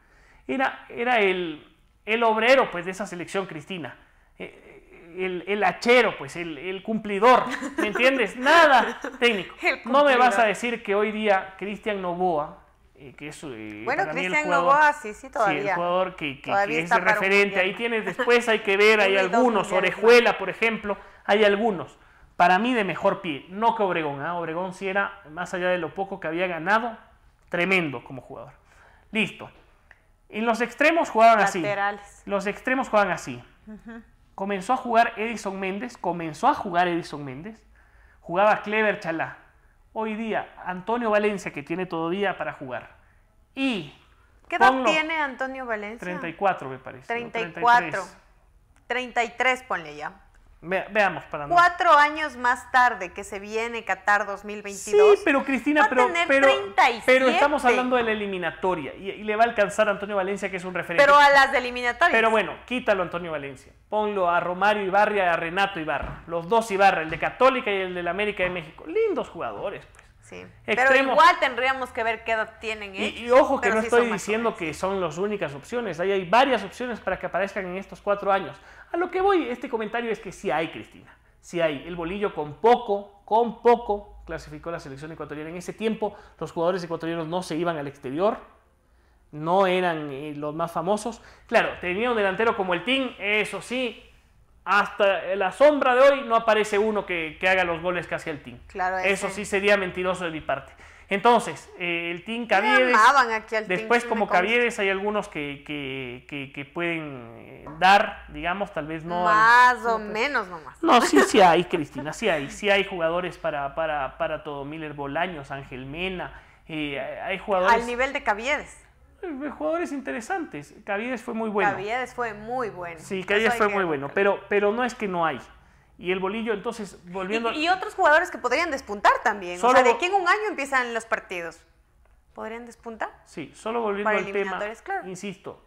era, era el, el, obrero pues, de esa selección cristina. Eh, eh, el, el hachero, pues, el, el, cumplidor, ¿me entiendes? Nada técnico. No me vas a decir que hoy día Cristian Novoa es, eh, bueno, Cristian sí, sí, todavía. Sí, el jugador que, es referente. Ahí tienes, después hay que ver, hay algunos, Orejuela, por ejemplo, hay algunos. Para mí de mejor pie, no que Obregón. ¿ah? Obregón sí era, más allá de lo poco que había ganado, tremendo como jugador. Listo. En los extremos jugaban Laterales. así. Los extremos jugaban así. Comenzó a jugar Edison Méndez, comenzó a jugar Edison Méndez, jugaba Clever Chalá hoy día Antonio Valencia, que tiene todo día para jugar, y... ¿Qué edad tiene Antonio Valencia? 34, me parece. 34. 33, ponle ya veamos para Cuatro años más tarde que se viene Qatar 2022. Sí, pero Cristina, pero, estamos hablando de la eliminatoria y, le va a alcanzar a Antonio Valencia, que es un referente. Pero a las de eliminatorias. Pero bueno, quítalo Antonio Valencia. Ponlo a Romario Ibarra y a Renato Ibarra. Los dos Ibarra, el de Católica y el de América de México. Lindos jugadores, pues. Sí. Pero igual tendríamos que ver qué edad tienen ellos. ¿eh? Y, ojo que no estoy diciendo que son las únicas opciones. Ahí hay varias opciones para que aparezcan en estos cuatro años. A lo que voy, este comentario es que sí hay, Cristina. Sí hay. El bolillo con poco, con poco, clasificó la selección ecuatoriana. En ese tiempo los jugadores ecuatorianos no se iban al exterior, no eran eh, los más famosos. Claro, tenía un delantero como el Team, eso sí, hasta la sombra de hoy no aparece uno que, haga los goles que hacía el Team. Claro, eso sí sería mentiroso de mi parte. Entonces, eh, el Team Caviedes. Después, como Caviedes, hay algunos que, que, pueden eh, dar, digamos, tal vez no. Más o menos nomás. No, sí, sí hay, Cristina, sí hay. Sí hay jugadores para, para, para todo. Miller Bolaños, Ángel Mena. Eh, hay jugadores. Al nivel de Caviedes jugadores interesantes. Caviedes fue muy bueno. Caviedes fue muy bueno. Sí, Caviedes fue muy bueno, pero, pero no es que no hay. Y el bolillo, entonces, volviendo... Y, otros jugadores que podrían despuntar también. O sea, de quién un año empiezan los partidos. ¿Podrían despuntar? Sí, solo volviendo al tema, insisto,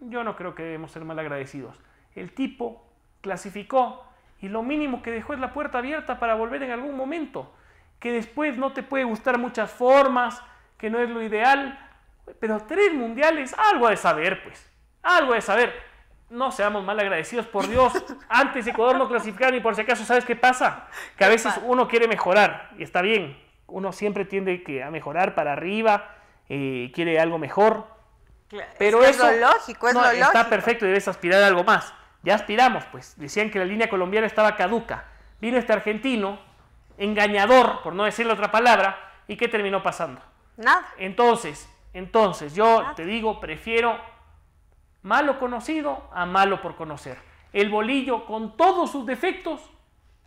yo no creo que debemos ser mal agradecidos. El tipo clasificó y lo mínimo que dejó es la puerta abierta para volver en algún momento. Que después no te puede gustar muchas formas, que no es lo ideal, pero tres mundiales, algo de saber, pues. Algo de saber no seamos mal agradecidos, por Dios. Antes Ecuador no clasificaron y por si acaso, ¿sabes qué pasa? Que a veces uno quiere mejorar y está bien. Uno siempre tiende que a mejorar para arriba, eh, quiere algo mejor. Pero es eso es lógico, no, está perfecto, debes aspirar a algo más. Ya aspiramos, pues. Decían que la línea colombiana estaba caduca. Vino este argentino, engañador, por no decir otra palabra, y ¿qué terminó pasando? Nada. Entonces, entonces, yo te digo, prefiero malo conocido a malo por conocer. El bolillo, con todos sus defectos,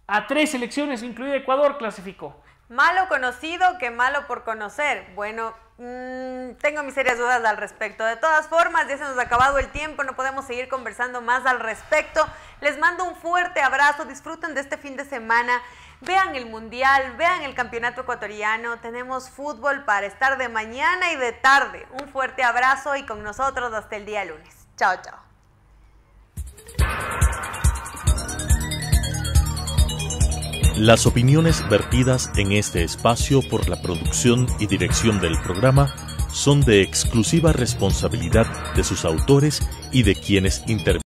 a tres selecciones, incluida Ecuador, clasificó. Malo conocido que malo por conocer. Bueno, mm, tengo mis serias dudas al respecto. De todas formas, ya se nos ha acabado el tiempo, no podemos seguir conversando más al respecto. Les mando un fuerte abrazo, disfruten de este fin de semana, vean el Mundial, vean el Campeonato Ecuatoriano, tenemos fútbol para estar de mañana y de tarde. Un fuerte abrazo y con nosotros hasta el día lunes. Chao, chao. Las opiniones vertidas en este espacio por la producción y dirección del programa son de exclusiva responsabilidad de sus autores y de quienes intervienen.